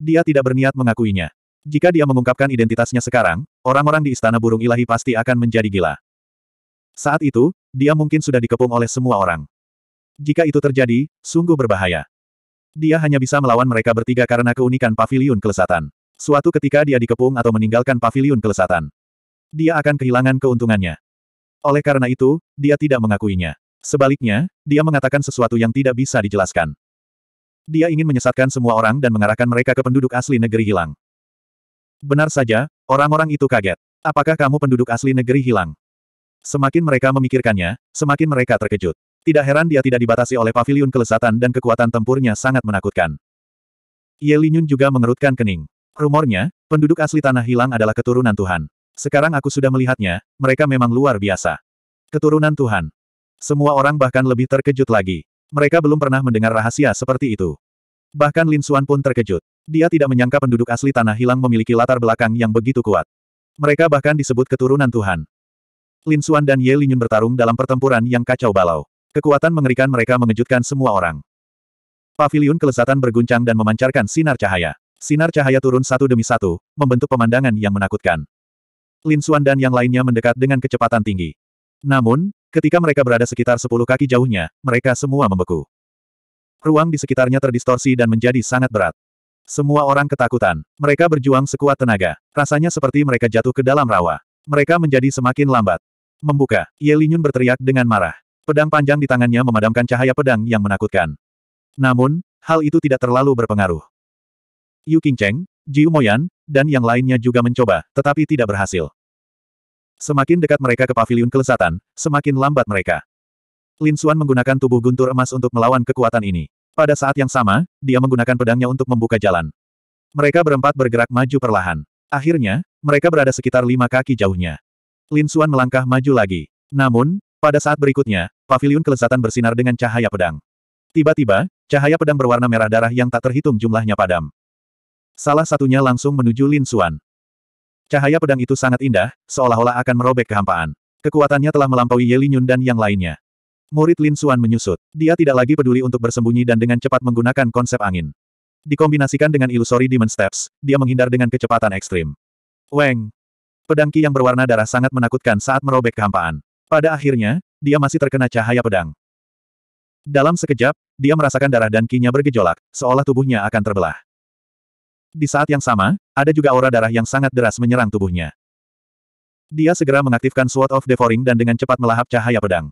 Dia tidak berniat mengakuinya. Jika dia mengungkapkan identitasnya sekarang, orang-orang di Istana Burung Ilahi pasti akan menjadi gila. Saat itu, dia mungkin sudah dikepung oleh semua orang. Jika itu terjadi, sungguh berbahaya. Dia hanya bisa melawan mereka bertiga karena keunikan pavilion kelesatan. Suatu ketika dia dikepung atau meninggalkan pavilion kelesatan. Dia akan kehilangan keuntungannya. Oleh karena itu, dia tidak mengakuinya. Sebaliknya, dia mengatakan sesuatu yang tidak bisa dijelaskan. Dia ingin menyesatkan semua orang dan mengarahkan mereka ke penduduk asli negeri hilang. Benar saja, orang-orang itu kaget. Apakah kamu penduduk asli negeri hilang? Semakin mereka memikirkannya, semakin mereka terkejut. Tidak heran dia tidak dibatasi oleh pavilion kelesatan dan kekuatan tempurnya sangat menakutkan. Ye Linyun juga mengerutkan kening. Rumornya, penduduk asli tanah hilang adalah keturunan Tuhan. Sekarang aku sudah melihatnya, mereka memang luar biasa. Keturunan Tuhan. Semua orang bahkan lebih terkejut lagi. Mereka belum pernah mendengar rahasia seperti itu. Bahkan Lin Suan pun terkejut. Dia tidak menyangka penduduk asli Tanah Hilang memiliki latar belakang yang begitu kuat. Mereka bahkan disebut keturunan Tuhan. Lin Suan dan Ye Linyun bertarung dalam pertempuran yang kacau balau. Kekuatan mengerikan mereka mengejutkan semua orang. Paviliun kelesatan berguncang dan memancarkan sinar cahaya. Sinar cahaya turun satu demi satu, membentuk pemandangan yang menakutkan. Lin Suan dan yang lainnya mendekat dengan kecepatan tinggi. Namun, Ketika mereka berada sekitar sepuluh kaki jauhnya, mereka semua membeku. Ruang di sekitarnya terdistorsi dan menjadi sangat berat. Semua orang ketakutan. Mereka berjuang sekuat tenaga. Rasanya seperti mereka jatuh ke dalam rawa. Mereka menjadi semakin lambat. Membuka, Ye Linyun berteriak dengan marah. Pedang panjang di tangannya memadamkan cahaya pedang yang menakutkan. Namun, hal itu tidak terlalu berpengaruh. Yu Qingcheng, Ji Moyan, dan yang lainnya juga mencoba, tetapi tidak berhasil. Semakin dekat mereka ke pavilion kelesatan, semakin lambat mereka. Lin Xuan menggunakan tubuh guntur emas untuk melawan kekuatan ini. Pada saat yang sama, dia menggunakan pedangnya untuk membuka jalan. Mereka berempat bergerak maju perlahan. Akhirnya, mereka berada sekitar lima kaki jauhnya. Lin Xuan melangkah maju lagi. Namun, pada saat berikutnya, pavilion kelesatan bersinar dengan cahaya pedang. Tiba-tiba, cahaya pedang berwarna merah darah yang tak terhitung jumlahnya padam. Salah satunya langsung menuju Lin Xuan. Cahaya pedang itu sangat indah, seolah-olah akan merobek kehampaan. Kekuatannya telah melampaui Yelinyun dan yang lainnya. Murid Lin Suan menyusut. Dia tidak lagi peduli untuk bersembunyi dan dengan cepat menggunakan konsep angin. Dikombinasikan dengan ilusori demon steps, dia menghindar dengan kecepatan ekstrim. Weng! Pedang ki yang berwarna darah sangat menakutkan saat merobek kehampaan. Pada akhirnya, dia masih terkena cahaya pedang. Dalam sekejap, dia merasakan darah dan kinya bergejolak, seolah tubuhnya akan terbelah. Di saat yang sama, ada juga aura darah yang sangat deras menyerang tubuhnya. Dia segera mengaktifkan Sword of Devouring dan dengan cepat melahap cahaya pedang.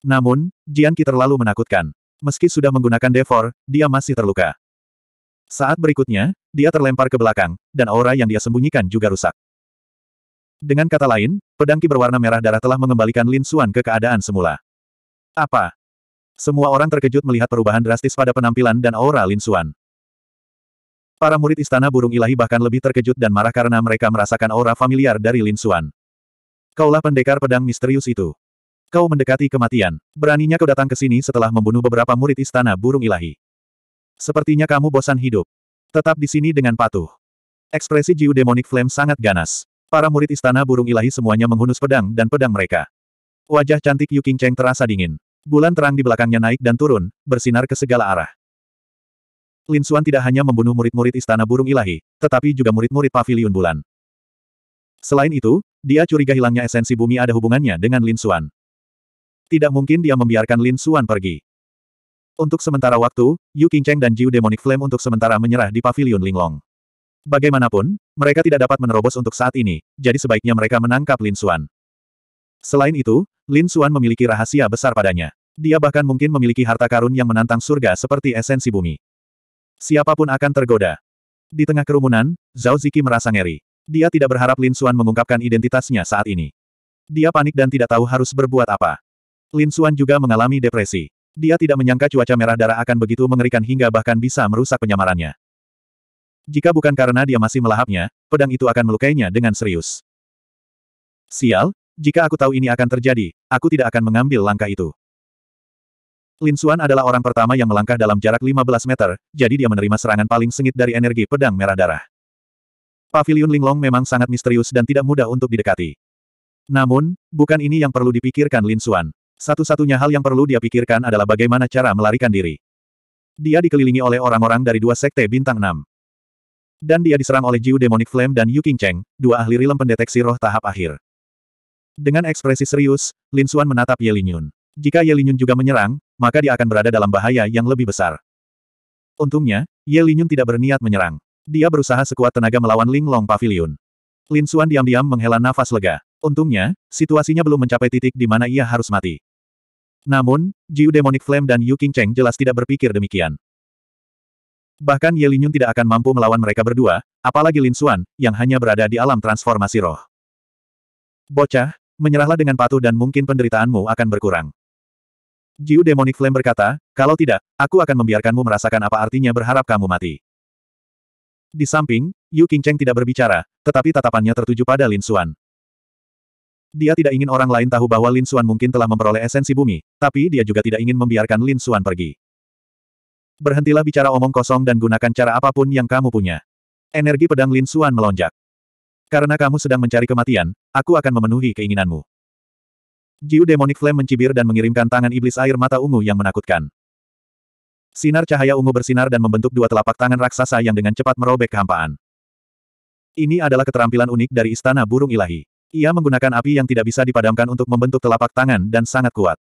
Namun, Jian Qi terlalu menakutkan. Meski sudah menggunakan Devor, dia masih terluka. Saat berikutnya, dia terlempar ke belakang, dan aura yang dia sembunyikan juga rusak. Dengan kata lain, pedang Qi berwarna merah darah telah mengembalikan Lin Xuan ke keadaan semula. Apa? Semua orang terkejut melihat perubahan drastis pada penampilan dan aura Lin Xuan. Para murid Istana Burung Ilahi bahkan lebih terkejut dan marah karena mereka merasakan aura familiar dari Lin Xuan. Kaulah pendekar pedang misterius itu. Kau mendekati kematian. Beraninya kau datang ke sini setelah membunuh beberapa murid Istana Burung Ilahi. Sepertinya kamu bosan hidup. Tetap di sini dengan patuh. Ekspresi Jiu Demonic Flame sangat ganas. Para murid Istana Burung Ilahi semuanya menghunus pedang dan pedang mereka. Wajah cantik Yu Cheng terasa dingin. Bulan terang di belakangnya naik dan turun, bersinar ke segala arah. Lin Suan tidak hanya membunuh murid-murid Istana Burung Ilahi, tetapi juga murid-murid Paviliun Bulan. Selain itu, dia curiga hilangnya esensi bumi ada hubungannya dengan Lin Suan. Tidak mungkin dia membiarkan Lin Suan pergi. Untuk sementara waktu, Yu Qingcheng dan Jiu Demonic Flame untuk sementara menyerah di Paviliun Linglong. Bagaimanapun, mereka tidak dapat menerobos untuk saat ini, jadi sebaiknya mereka menangkap Lin Suan. Selain itu, Lin Suan memiliki rahasia besar padanya. Dia bahkan mungkin memiliki harta karun yang menantang surga seperti esensi bumi. Siapapun akan tergoda. Di tengah kerumunan, Zhao Ziki merasa ngeri. Dia tidak berharap Lin Xuan mengungkapkan identitasnya saat ini. Dia panik dan tidak tahu harus berbuat apa. Lin Xuan juga mengalami depresi. Dia tidak menyangka cuaca merah darah akan begitu mengerikan hingga bahkan bisa merusak penyamarannya. Jika bukan karena dia masih melahapnya, pedang itu akan melukainya dengan serius. Sial, jika aku tahu ini akan terjadi, aku tidak akan mengambil langkah itu. Lin Xuan adalah orang pertama yang melangkah dalam jarak 15 meter, jadi dia menerima serangan paling sengit dari energi pedang merah darah. Pavilion Linglong memang sangat misterius dan tidak mudah untuk didekati. Namun, bukan ini yang perlu dipikirkan Lin Xuan. Satu-satunya hal yang perlu dia pikirkan adalah bagaimana cara melarikan diri. Dia dikelilingi oleh orang-orang dari dua sekte bintang Enam, Dan dia diserang oleh Jiu Demonic Flame dan Yu King Cheng, dua ahli rilem pendeteksi roh tahap akhir. Dengan ekspresi serius, Lin Xuan menatap Ye Yun. Jika Ye Linyun juga menyerang, maka dia akan berada dalam bahaya yang lebih besar. Untungnya, Ye Linyun tidak berniat menyerang. Dia berusaha sekuat tenaga melawan Ling Long Pavilion. Lin Xuan diam-diam menghela nafas lega. Untungnya, situasinya belum mencapai titik di mana ia harus mati. Namun, Jiu Demonic Flame dan Yu King Cheng jelas tidak berpikir demikian. Bahkan Ye Linyun tidak akan mampu melawan mereka berdua, apalagi Lin Xuan, yang hanya berada di alam transformasi roh. Bocah, menyerahlah dengan patuh dan mungkin penderitaanmu akan berkurang. Jiu Demonic Flame berkata, kalau tidak, aku akan membiarkanmu merasakan apa artinya berharap kamu mati. Di samping, Yu Qingcheng tidak berbicara, tetapi tatapannya tertuju pada Lin Xuan. Dia tidak ingin orang lain tahu bahwa Lin Xuan mungkin telah memperoleh esensi bumi, tapi dia juga tidak ingin membiarkan Lin Xuan pergi. Berhentilah bicara omong kosong dan gunakan cara apapun yang kamu punya. Energi pedang Lin Xuan melonjak. Karena kamu sedang mencari kematian, aku akan memenuhi keinginanmu. Jiu Demonic Flame mencibir dan mengirimkan tangan iblis air mata ungu yang menakutkan. Sinar cahaya ungu bersinar dan membentuk dua telapak tangan raksasa yang dengan cepat merobek kehampaan. Ini adalah keterampilan unik dari Istana Burung Ilahi. Ia menggunakan api yang tidak bisa dipadamkan untuk membentuk telapak tangan dan sangat kuat.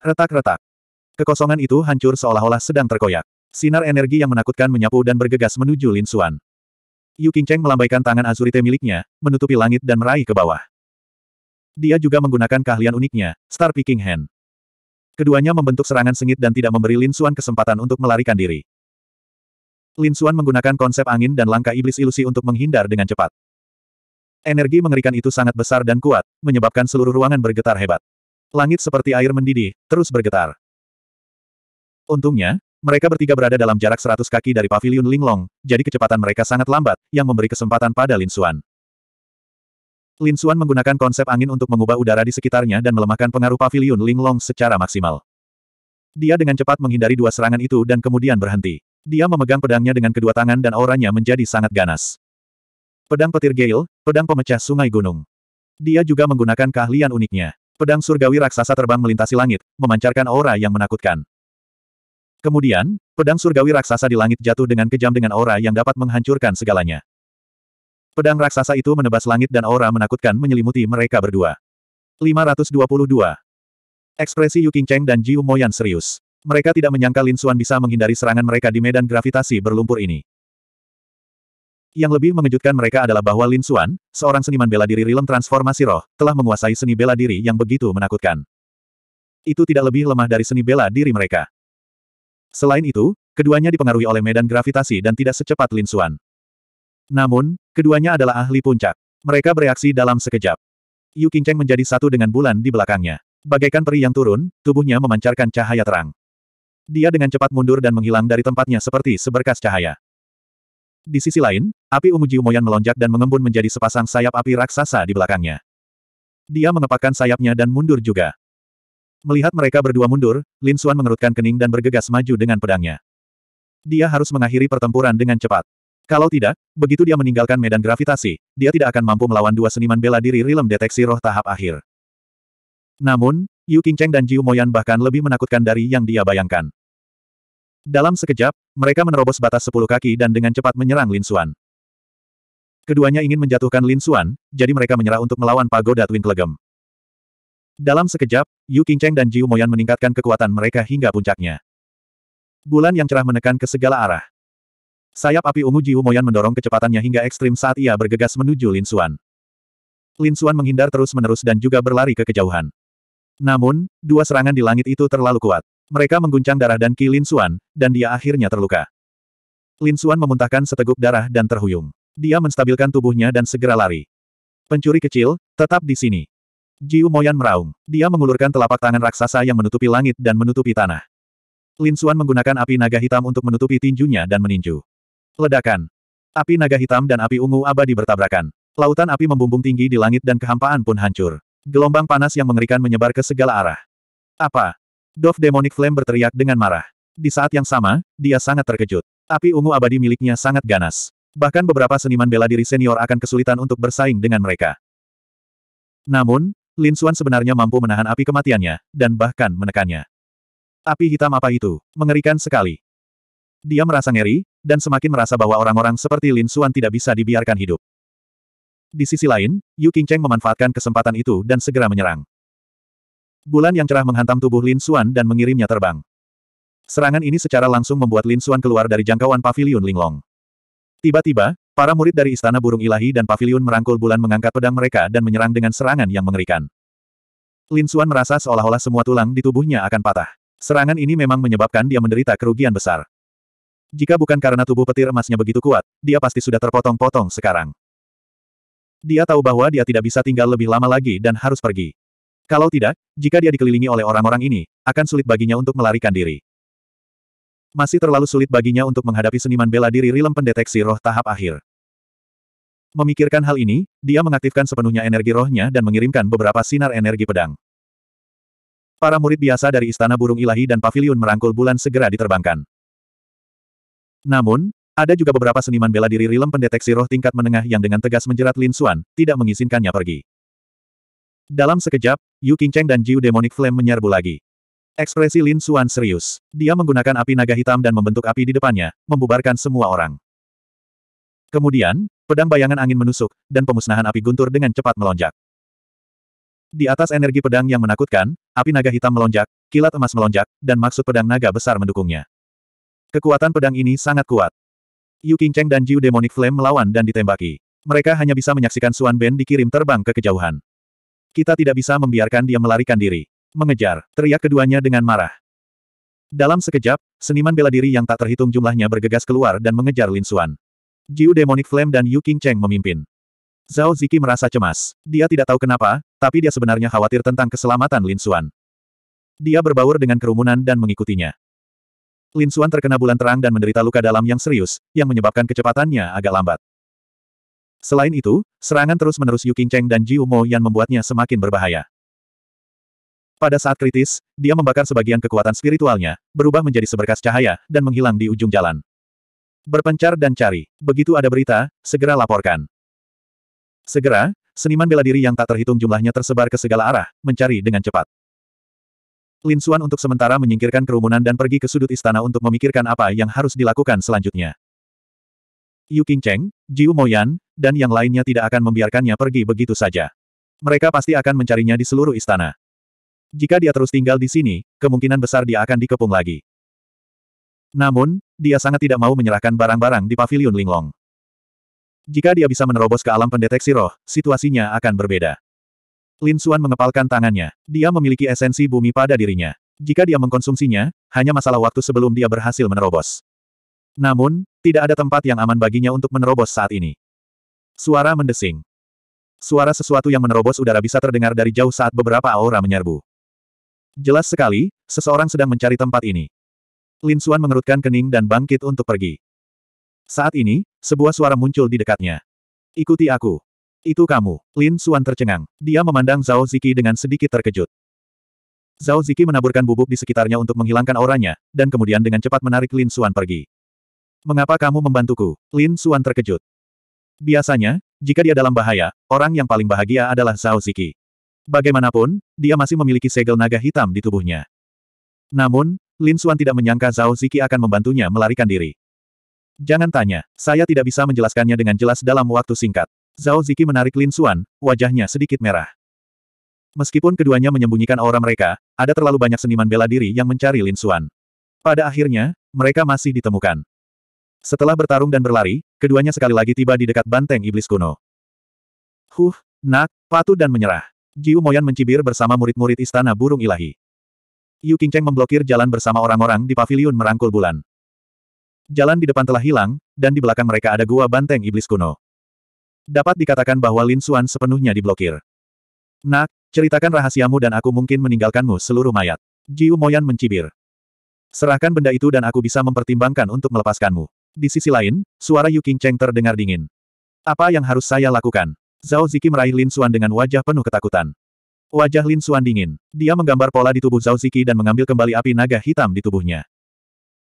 Retak-retak. Kekosongan itu hancur seolah-olah sedang terkoyak. Sinar energi yang menakutkan menyapu dan bergegas menuju Lin Xuan. Yu Qingcheng melambaikan tangan Azurite miliknya, menutupi langit dan meraih ke bawah. Dia juga menggunakan keahlian uniknya, Star Picking Hand. Keduanya membentuk serangan sengit dan tidak memberi Lin Xuan kesempatan untuk melarikan diri. Lin Xuan menggunakan konsep angin dan langkah iblis ilusi untuk menghindar dengan cepat. Energi mengerikan itu sangat besar dan kuat, menyebabkan seluruh ruangan bergetar hebat. Langit seperti air mendidih, terus bergetar. Untungnya, mereka bertiga berada dalam jarak 100 kaki dari paviliun Linglong, jadi kecepatan mereka sangat lambat, yang memberi kesempatan pada Lin Xuan. Lin Xuan menggunakan konsep angin untuk mengubah udara di sekitarnya dan melemahkan pengaruh pavilion Linglong secara maksimal. Dia dengan cepat menghindari dua serangan itu dan kemudian berhenti. Dia memegang pedangnya dengan kedua tangan dan auranya menjadi sangat ganas. Pedang petir Gale, pedang pemecah sungai gunung. Dia juga menggunakan keahlian uniknya. Pedang surgawi raksasa terbang melintasi langit, memancarkan aura yang menakutkan. Kemudian, pedang surgawi raksasa di langit jatuh dengan kejam dengan aura yang dapat menghancurkan segalanya. Pedang raksasa itu menebas langit dan aura menakutkan menyelimuti mereka berdua. 522. Ekspresi Yu Qingcheng dan Jiu Moyan serius. Mereka tidak menyangka Lin Xuan bisa menghindari serangan mereka di medan gravitasi berlumpur ini. Yang lebih mengejutkan mereka adalah bahwa Lin Xuan, seorang seniman bela diri rilem transformasi roh, telah menguasai seni bela diri yang begitu menakutkan. Itu tidak lebih lemah dari seni bela diri mereka. Selain itu, keduanya dipengaruhi oleh medan gravitasi dan tidak secepat Lin Xuan. Namun, Keduanya adalah ahli puncak. Mereka bereaksi dalam sekejap. Yu Qingcheng menjadi satu dengan bulan di belakangnya. Bagaikan peri yang turun, tubuhnya memancarkan cahaya terang. Dia dengan cepat mundur dan menghilang dari tempatnya seperti seberkas cahaya. Di sisi lain, api Umuji Moyan melonjak dan mengembun menjadi sepasang sayap api raksasa di belakangnya. Dia mengepakkan sayapnya dan mundur juga. Melihat mereka berdua mundur, Lin Xuan mengerutkan kening dan bergegas maju dengan pedangnya. Dia harus mengakhiri pertempuran dengan cepat. Kalau tidak, begitu dia meninggalkan medan gravitasi, dia tidak akan mampu melawan dua seniman bela diri Rilem deteksi roh tahap akhir. Namun, Yu Qingcheng dan Jiu Moyan bahkan lebih menakutkan dari yang dia bayangkan. Dalam sekejap, mereka menerobos batas sepuluh kaki dan dengan cepat menyerang Lin Xuan. Keduanya ingin menjatuhkan Lin Xuan, jadi mereka menyerah untuk melawan pagoda Twin Klegem. Dalam sekejap, Yu Qingcheng dan Jiu Moyan meningkatkan kekuatan mereka hingga puncaknya. Bulan yang cerah menekan ke segala arah. Sayap api ungu Jiu Moyan mendorong kecepatannya hingga ekstrim saat ia bergegas menuju Lin Xuan. Lin Xuan menghindar terus-menerus dan juga berlari ke kejauhan. Namun, dua serangan di langit itu terlalu kuat. Mereka mengguncang darah dan ki Lin Xuan, dan dia akhirnya terluka. Lin Xuan memuntahkan seteguk darah dan terhuyung. Dia menstabilkan tubuhnya dan segera lari. Pencuri kecil, tetap di sini. Jiu Moyan meraung. Dia mengulurkan telapak tangan raksasa yang menutupi langit dan menutupi tanah. Lin Xuan menggunakan api naga hitam untuk menutupi tinjunya dan meninju. Ledakan. Api naga hitam dan api ungu abadi bertabrakan. Lautan api membumbung tinggi di langit dan kehampaan pun hancur. Gelombang panas yang mengerikan menyebar ke segala arah. Apa? Dove Demonic Flame berteriak dengan marah. Di saat yang sama, dia sangat terkejut. Api ungu abadi miliknya sangat ganas. Bahkan beberapa seniman bela diri senior akan kesulitan untuk bersaing dengan mereka. Namun, Lin Xuan sebenarnya mampu menahan api kematiannya, dan bahkan menekannya. Api hitam apa itu? Mengerikan sekali. Dia merasa ngeri, dan semakin merasa bahwa orang-orang seperti Lin Suan tidak bisa dibiarkan hidup. Di sisi lain, Yu Qingcheng memanfaatkan kesempatan itu dan segera menyerang. Bulan yang cerah menghantam tubuh Lin Suan dan mengirimnya terbang. Serangan ini secara langsung membuat Lin Suan keluar dari jangkauan pavilion Linglong. Tiba-tiba, para murid dari Istana Burung Ilahi dan pavilion merangkul bulan mengangkat pedang mereka dan menyerang dengan serangan yang mengerikan. Lin Suan merasa seolah-olah semua tulang di tubuhnya akan patah. Serangan ini memang menyebabkan dia menderita kerugian besar. Jika bukan karena tubuh petir emasnya begitu kuat, dia pasti sudah terpotong-potong sekarang. Dia tahu bahwa dia tidak bisa tinggal lebih lama lagi dan harus pergi. Kalau tidak, jika dia dikelilingi oleh orang-orang ini, akan sulit baginya untuk melarikan diri. Masih terlalu sulit baginya untuk menghadapi seniman bela diri Rilem pendeteksi roh tahap akhir. Memikirkan hal ini, dia mengaktifkan sepenuhnya energi rohnya dan mengirimkan beberapa sinar energi pedang. Para murid biasa dari Istana Burung Ilahi dan Paviliun Merangkul Bulan segera diterbangkan. Namun, ada juga beberapa seniman bela diri Rilem pendeteksi roh tingkat menengah yang dengan tegas menjerat Lin Xuan, tidak mengizinkannya pergi. Dalam sekejap, Yu Qingcheng dan Jiu Demonic Flame menyerbu lagi. Ekspresi Lin Xuan serius. Dia menggunakan api naga hitam dan membentuk api di depannya, membubarkan semua orang. Kemudian, pedang bayangan angin menusuk, dan pemusnahan api guntur dengan cepat melonjak. Di atas energi pedang yang menakutkan, api naga hitam melonjak, kilat emas melonjak, dan maksud pedang naga besar mendukungnya. Kekuatan pedang ini sangat kuat. Yu Qingcheng dan Jiu Demonic Flame melawan dan ditembaki. Mereka hanya bisa menyaksikan Suan Ben dikirim terbang ke kejauhan. Kita tidak bisa membiarkan dia melarikan diri. Mengejar, teriak keduanya dengan marah. Dalam sekejap, seniman bela diri yang tak terhitung jumlahnya bergegas keluar dan mengejar Lin Suan. Jiu Demonic Flame dan Yu Qingcheng memimpin. Zhao Ziki merasa cemas. Dia tidak tahu kenapa, tapi dia sebenarnya khawatir tentang keselamatan Lin Suan. Dia berbaur dengan kerumunan dan mengikutinya. Lin Xuan terkena bulan terang dan menderita luka dalam yang serius, yang menyebabkan kecepatannya agak lambat. Selain itu, serangan terus-menerus Yu Qingcheng dan Ji Umo yang membuatnya semakin berbahaya. Pada saat kritis, dia membakar sebagian kekuatan spiritualnya, berubah menjadi seberkas cahaya, dan menghilang di ujung jalan. Berpencar dan cari. Begitu ada berita, segera laporkan. Segera, seniman bela diri yang tak terhitung jumlahnya tersebar ke segala arah, mencari dengan cepat. Lin Suan untuk sementara menyingkirkan kerumunan dan pergi ke sudut istana untuk memikirkan apa yang harus dilakukan selanjutnya. Yu Qingcheng, Jiu Moyan, dan yang lainnya tidak akan membiarkannya pergi begitu saja. Mereka pasti akan mencarinya di seluruh istana. Jika dia terus tinggal di sini, kemungkinan besar dia akan dikepung lagi. Namun, dia sangat tidak mau menyerahkan barang-barang di Paviliun Linglong. Jika dia bisa menerobos ke alam pendeteksi roh, situasinya akan berbeda. Lin Xuan mengepalkan tangannya. Dia memiliki esensi bumi pada dirinya. Jika dia mengkonsumsinya, hanya masalah waktu sebelum dia berhasil menerobos. Namun, tidak ada tempat yang aman baginya untuk menerobos saat ini. Suara mendesing. Suara sesuatu yang menerobos udara bisa terdengar dari jauh saat beberapa aura menyerbu. Jelas sekali, seseorang sedang mencari tempat ini. Lin Xuan mengerutkan kening dan bangkit untuk pergi. Saat ini, sebuah suara muncul di dekatnya. Ikuti aku. Itu kamu. Lin Suan tercengang. Dia memandang Zhao Ziki dengan sedikit terkejut. Zhao Ziki menaburkan bubuk di sekitarnya untuk menghilangkan auranya, dan kemudian dengan cepat menarik Lin Suan pergi. Mengapa kamu membantuku? Lin Suan terkejut. Biasanya, jika dia dalam bahaya, orang yang paling bahagia adalah Zhao Ziki. Bagaimanapun, dia masih memiliki segel naga hitam di tubuhnya. Namun, Lin Suan tidak menyangka Zhao Ziki akan membantunya melarikan diri. Jangan tanya, saya tidak bisa menjelaskannya dengan jelas dalam waktu singkat. Zhao Ziki menarik Lin Xuan, wajahnya sedikit merah. Meskipun keduanya menyembunyikan aura mereka, ada terlalu banyak seniman bela diri yang mencari Lin Xuan. Pada akhirnya, mereka masih ditemukan. Setelah bertarung dan berlari, keduanya sekali lagi tiba di dekat banteng iblis kuno. Huh, nak, patuh dan menyerah. Jiu Moyan mencibir bersama murid-murid istana burung ilahi. Yu Qingcheng memblokir jalan bersama orang-orang di paviliun merangkul bulan. Jalan di depan telah hilang, dan di belakang mereka ada gua banteng iblis kuno. Dapat dikatakan bahwa Lin Xuan sepenuhnya diblokir. Nak, ceritakan rahasiamu dan aku mungkin meninggalkanmu seluruh mayat. Jiu Moyan mencibir. Serahkan benda itu dan aku bisa mempertimbangkan untuk melepaskanmu. Di sisi lain, suara Yu King Cheng terdengar dingin. Apa yang harus saya lakukan? Zhao Ziki meraih Lin Xuan dengan wajah penuh ketakutan. Wajah Lin Xuan dingin. Dia menggambar pola di tubuh Zhao Ziki dan mengambil kembali api naga hitam di tubuhnya.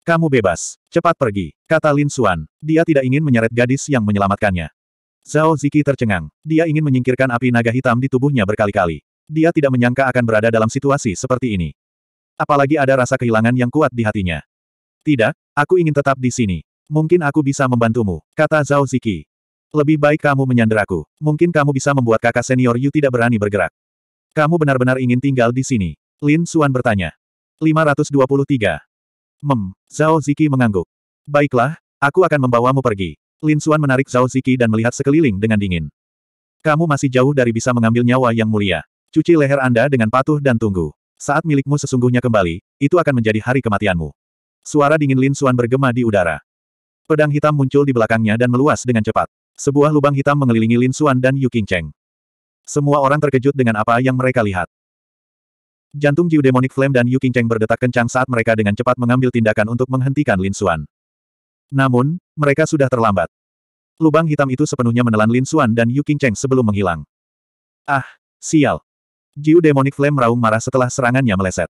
Kamu bebas. Cepat pergi, kata Lin Xuan. Dia tidak ingin menyeret gadis yang menyelamatkannya. Zhao Ziki tercengang. Dia ingin menyingkirkan api naga hitam di tubuhnya berkali-kali. Dia tidak menyangka akan berada dalam situasi seperti ini. Apalagi ada rasa kehilangan yang kuat di hatinya. Tidak, aku ingin tetap di sini. Mungkin aku bisa membantumu, kata Zhao Ziki. Lebih baik kamu menyanderaku. aku. Mungkin kamu bisa membuat kakak senior Yu tidak berani bergerak. Kamu benar-benar ingin tinggal di sini? Lin Suan bertanya. 523. Mem, Zhao Ziki mengangguk. Baiklah, aku akan membawamu pergi. Lin Suan menarik Zhao Ziki dan melihat sekeliling dengan dingin. Kamu masih jauh dari bisa mengambil nyawa yang mulia. Cuci leher Anda dengan patuh dan tunggu. Saat milikmu sesungguhnya kembali, itu akan menjadi hari kematianmu. Suara dingin Lin Suan bergema di udara. Pedang hitam muncul di belakangnya dan meluas dengan cepat. Sebuah lubang hitam mengelilingi Lin Suan dan Yu Qingcheng. Semua orang terkejut dengan apa yang mereka lihat. Jantung Jiu Demonic Flame dan Yu Qingcheng berdetak kencang saat mereka dengan cepat mengambil tindakan untuk menghentikan Lin Suan. Namun, mereka sudah terlambat. Lubang hitam itu sepenuhnya menelan Lin Xuan dan Yu Qingcheng sebelum menghilang. Ah, sial. Jiu Demonic Flame meraung marah setelah serangannya meleset.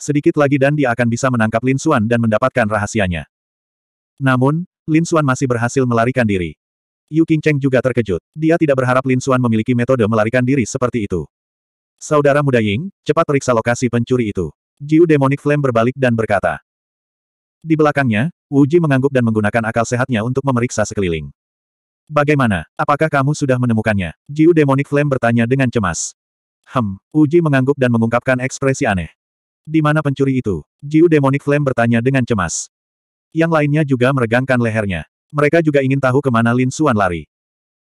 Sedikit lagi dan dia akan bisa menangkap Lin Xuan dan mendapatkan rahasianya. Namun, Lin Xuan masih berhasil melarikan diri. Yu Qingcheng juga terkejut. Dia tidak berharap Lin Xuan memiliki metode melarikan diri seperti itu. Saudara muda Ying, cepat periksa lokasi pencuri itu. Jiu Demonic Flame berbalik dan berkata. Di belakangnya, Uji mengangguk dan menggunakan akal sehatnya untuk memeriksa sekeliling. Bagaimana? Apakah kamu sudah menemukannya? Jiu Demonic Flame bertanya dengan cemas. Hem, Uji mengangguk dan mengungkapkan ekspresi aneh. Di mana pencuri itu? Jiu Demonic Flame bertanya dengan cemas. Yang lainnya juga meregangkan lehernya. Mereka juga ingin tahu kemana Lin Suan lari.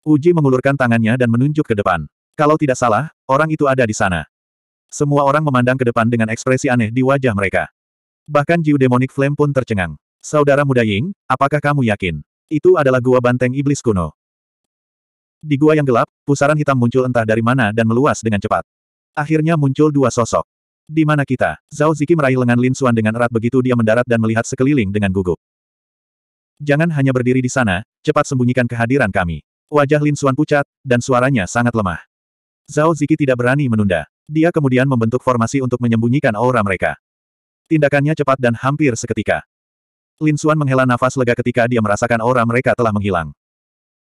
Uji mengulurkan tangannya dan menunjuk ke depan. Kalau tidak salah, orang itu ada di sana. Semua orang memandang ke depan dengan ekspresi aneh di wajah mereka. Bahkan Jiu Demonic Flame pun tercengang. Saudara muda Ying, apakah kamu yakin? Itu adalah gua banteng iblis kuno. Di gua yang gelap, pusaran hitam muncul entah dari mana dan meluas dengan cepat. Akhirnya muncul dua sosok. Di mana kita? Zhao Ziki meraih lengan Lin Suan dengan erat begitu dia mendarat dan melihat sekeliling dengan gugup. Jangan hanya berdiri di sana, cepat sembunyikan kehadiran kami. Wajah Lin Suan pucat, dan suaranya sangat lemah. Zhao Ziki tidak berani menunda. Dia kemudian membentuk formasi untuk menyembunyikan aura mereka. Tindakannya cepat dan hampir seketika. Lin Xuan menghela nafas lega ketika dia merasakan aura mereka telah menghilang.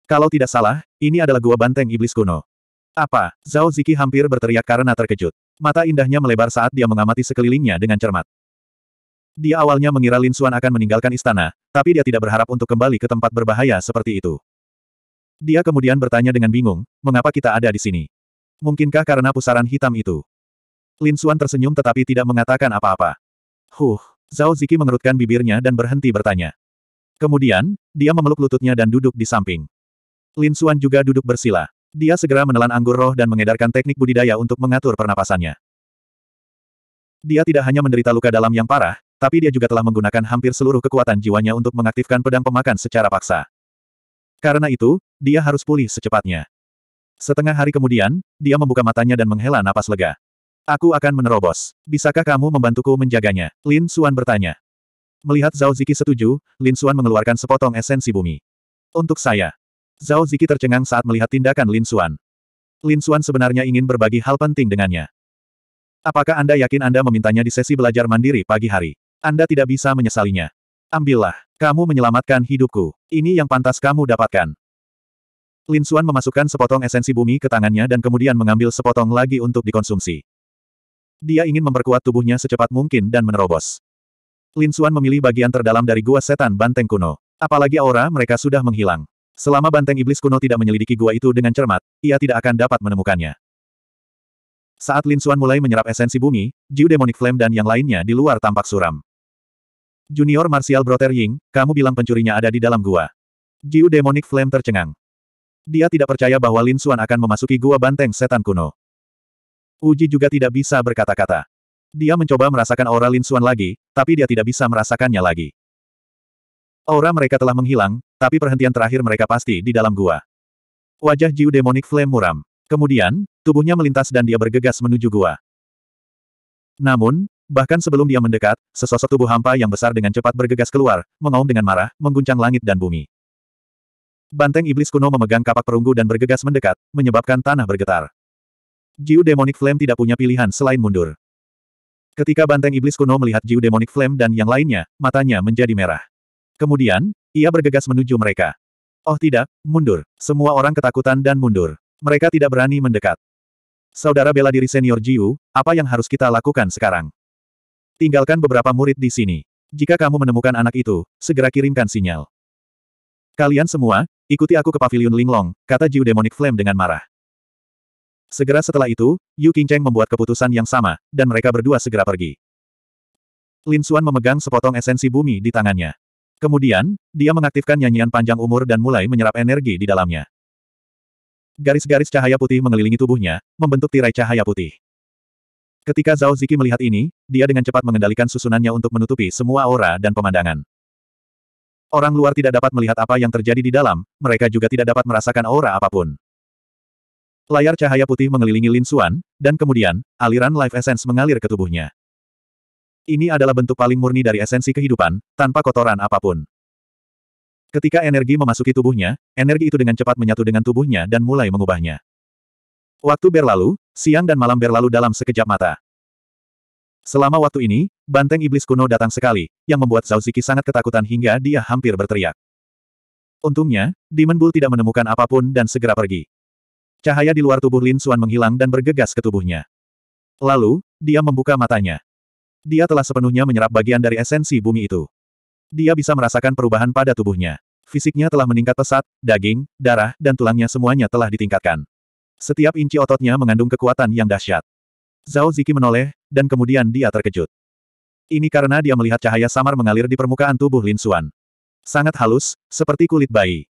Kalau tidak salah, ini adalah gua banteng iblis kuno. Apa? Zhao Ziki hampir berteriak karena terkejut. Mata indahnya melebar saat dia mengamati sekelilingnya dengan cermat. Dia awalnya mengira Lin Xuan akan meninggalkan istana, tapi dia tidak berharap untuk kembali ke tempat berbahaya seperti itu. Dia kemudian bertanya dengan bingung, mengapa kita ada di sini? Mungkinkah karena pusaran hitam itu? Lin Xuan tersenyum tetapi tidak mengatakan apa-apa. Huh, Zhao Ziki mengerutkan bibirnya dan berhenti bertanya. Kemudian, dia memeluk lututnya dan duduk di samping. Lin Xuan juga duduk bersila. Dia segera menelan anggur roh dan mengedarkan teknik budidaya untuk mengatur pernapasannya. Dia tidak hanya menderita luka dalam yang parah, tapi dia juga telah menggunakan hampir seluruh kekuatan jiwanya untuk mengaktifkan pedang pemakan secara paksa. Karena itu, dia harus pulih secepatnya. Setengah hari kemudian, dia membuka matanya dan menghela napas lega. Aku akan menerobos. Bisakah kamu membantuku menjaganya? Lin Suan bertanya. Melihat Zhao Ziki setuju, Lin Suan mengeluarkan sepotong esensi bumi. Untuk saya. Zhao Ziki tercengang saat melihat tindakan Lin Suan. Lin Suan sebenarnya ingin berbagi hal penting dengannya. Apakah Anda yakin Anda memintanya di sesi belajar mandiri pagi hari? Anda tidak bisa menyesalinya. Ambillah, kamu menyelamatkan hidupku. Ini yang pantas kamu dapatkan. Lin Suan memasukkan sepotong esensi bumi ke tangannya dan kemudian mengambil sepotong lagi untuk dikonsumsi. Dia ingin memperkuat tubuhnya secepat mungkin dan menerobos. Lin Xuan memilih bagian terdalam dari gua setan banteng kuno. Apalagi aura mereka sudah menghilang. Selama banteng iblis kuno tidak menyelidiki gua itu dengan cermat, ia tidak akan dapat menemukannya. Saat Lin Xuan mulai menyerap esensi bumi, Jiu Demonic Flame dan yang lainnya di luar tampak suram. Junior Martial Brother Ying, kamu bilang pencurinya ada di dalam gua. Jiu Demonic Flame tercengang. Dia tidak percaya bahwa Lin Xuan akan memasuki gua banteng setan kuno. Uji juga tidak bisa berkata-kata. Dia mencoba merasakan aura Lin Xuan lagi, tapi dia tidak bisa merasakannya lagi. Aura mereka telah menghilang, tapi perhentian terakhir mereka pasti di dalam gua. Wajah Jiu Demonic Flame muram. Kemudian, tubuhnya melintas dan dia bergegas menuju gua. Namun, bahkan sebelum dia mendekat, sesosok tubuh hampa yang besar dengan cepat bergegas keluar, mengaum dengan marah, mengguncang langit dan bumi. Banteng iblis kuno memegang kapak perunggu dan bergegas mendekat, menyebabkan tanah bergetar. Jiu Demonic Flame tidak punya pilihan selain mundur. Ketika banteng iblis kuno melihat Jiu Demonic Flame dan yang lainnya, matanya menjadi merah. Kemudian, ia bergegas menuju mereka. Oh tidak, mundur. Semua orang ketakutan dan mundur. Mereka tidak berani mendekat. Saudara bela diri senior Jiu, apa yang harus kita lakukan sekarang? Tinggalkan beberapa murid di sini. Jika kamu menemukan anak itu, segera kirimkan sinyal. Kalian semua, ikuti aku ke pavilion Linglong, kata Jiu Demonic Flame dengan marah. Segera setelah itu, Yu Qingcheng membuat keputusan yang sama, dan mereka berdua segera pergi. Lin Xuan memegang sepotong esensi bumi di tangannya. Kemudian, dia mengaktifkan nyanyian panjang umur dan mulai menyerap energi di dalamnya. Garis-garis cahaya putih mengelilingi tubuhnya, membentuk tirai cahaya putih. Ketika Zhao Ziki melihat ini, dia dengan cepat mengendalikan susunannya untuk menutupi semua aura dan pemandangan. Orang luar tidak dapat melihat apa yang terjadi di dalam, mereka juga tidak dapat merasakan aura apapun. Layar cahaya putih mengelilingi Lin Xuan, dan kemudian, aliran life essence mengalir ke tubuhnya. Ini adalah bentuk paling murni dari esensi kehidupan, tanpa kotoran apapun. Ketika energi memasuki tubuhnya, energi itu dengan cepat menyatu dengan tubuhnya dan mulai mengubahnya. Waktu berlalu, siang dan malam berlalu dalam sekejap mata. Selama waktu ini, banteng iblis kuno datang sekali, yang membuat Zhao Ziki sangat ketakutan hingga dia hampir berteriak. Untungnya, Demon Bull tidak menemukan apapun dan segera pergi. Cahaya di luar tubuh Lin Xuan menghilang dan bergegas ke tubuhnya. Lalu, dia membuka matanya. Dia telah sepenuhnya menyerap bagian dari esensi bumi itu. Dia bisa merasakan perubahan pada tubuhnya. Fisiknya telah meningkat pesat, daging, darah, dan tulangnya semuanya telah ditingkatkan. Setiap inci ototnya mengandung kekuatan yang dahsyat. Zhao Ziki menoleh, dan kemudian dia terkejut. Ini karena dia melihat cahaya samar mengalir di permukaan tubuh Lin Xuan. Sangat halus, seperti kulit bayi.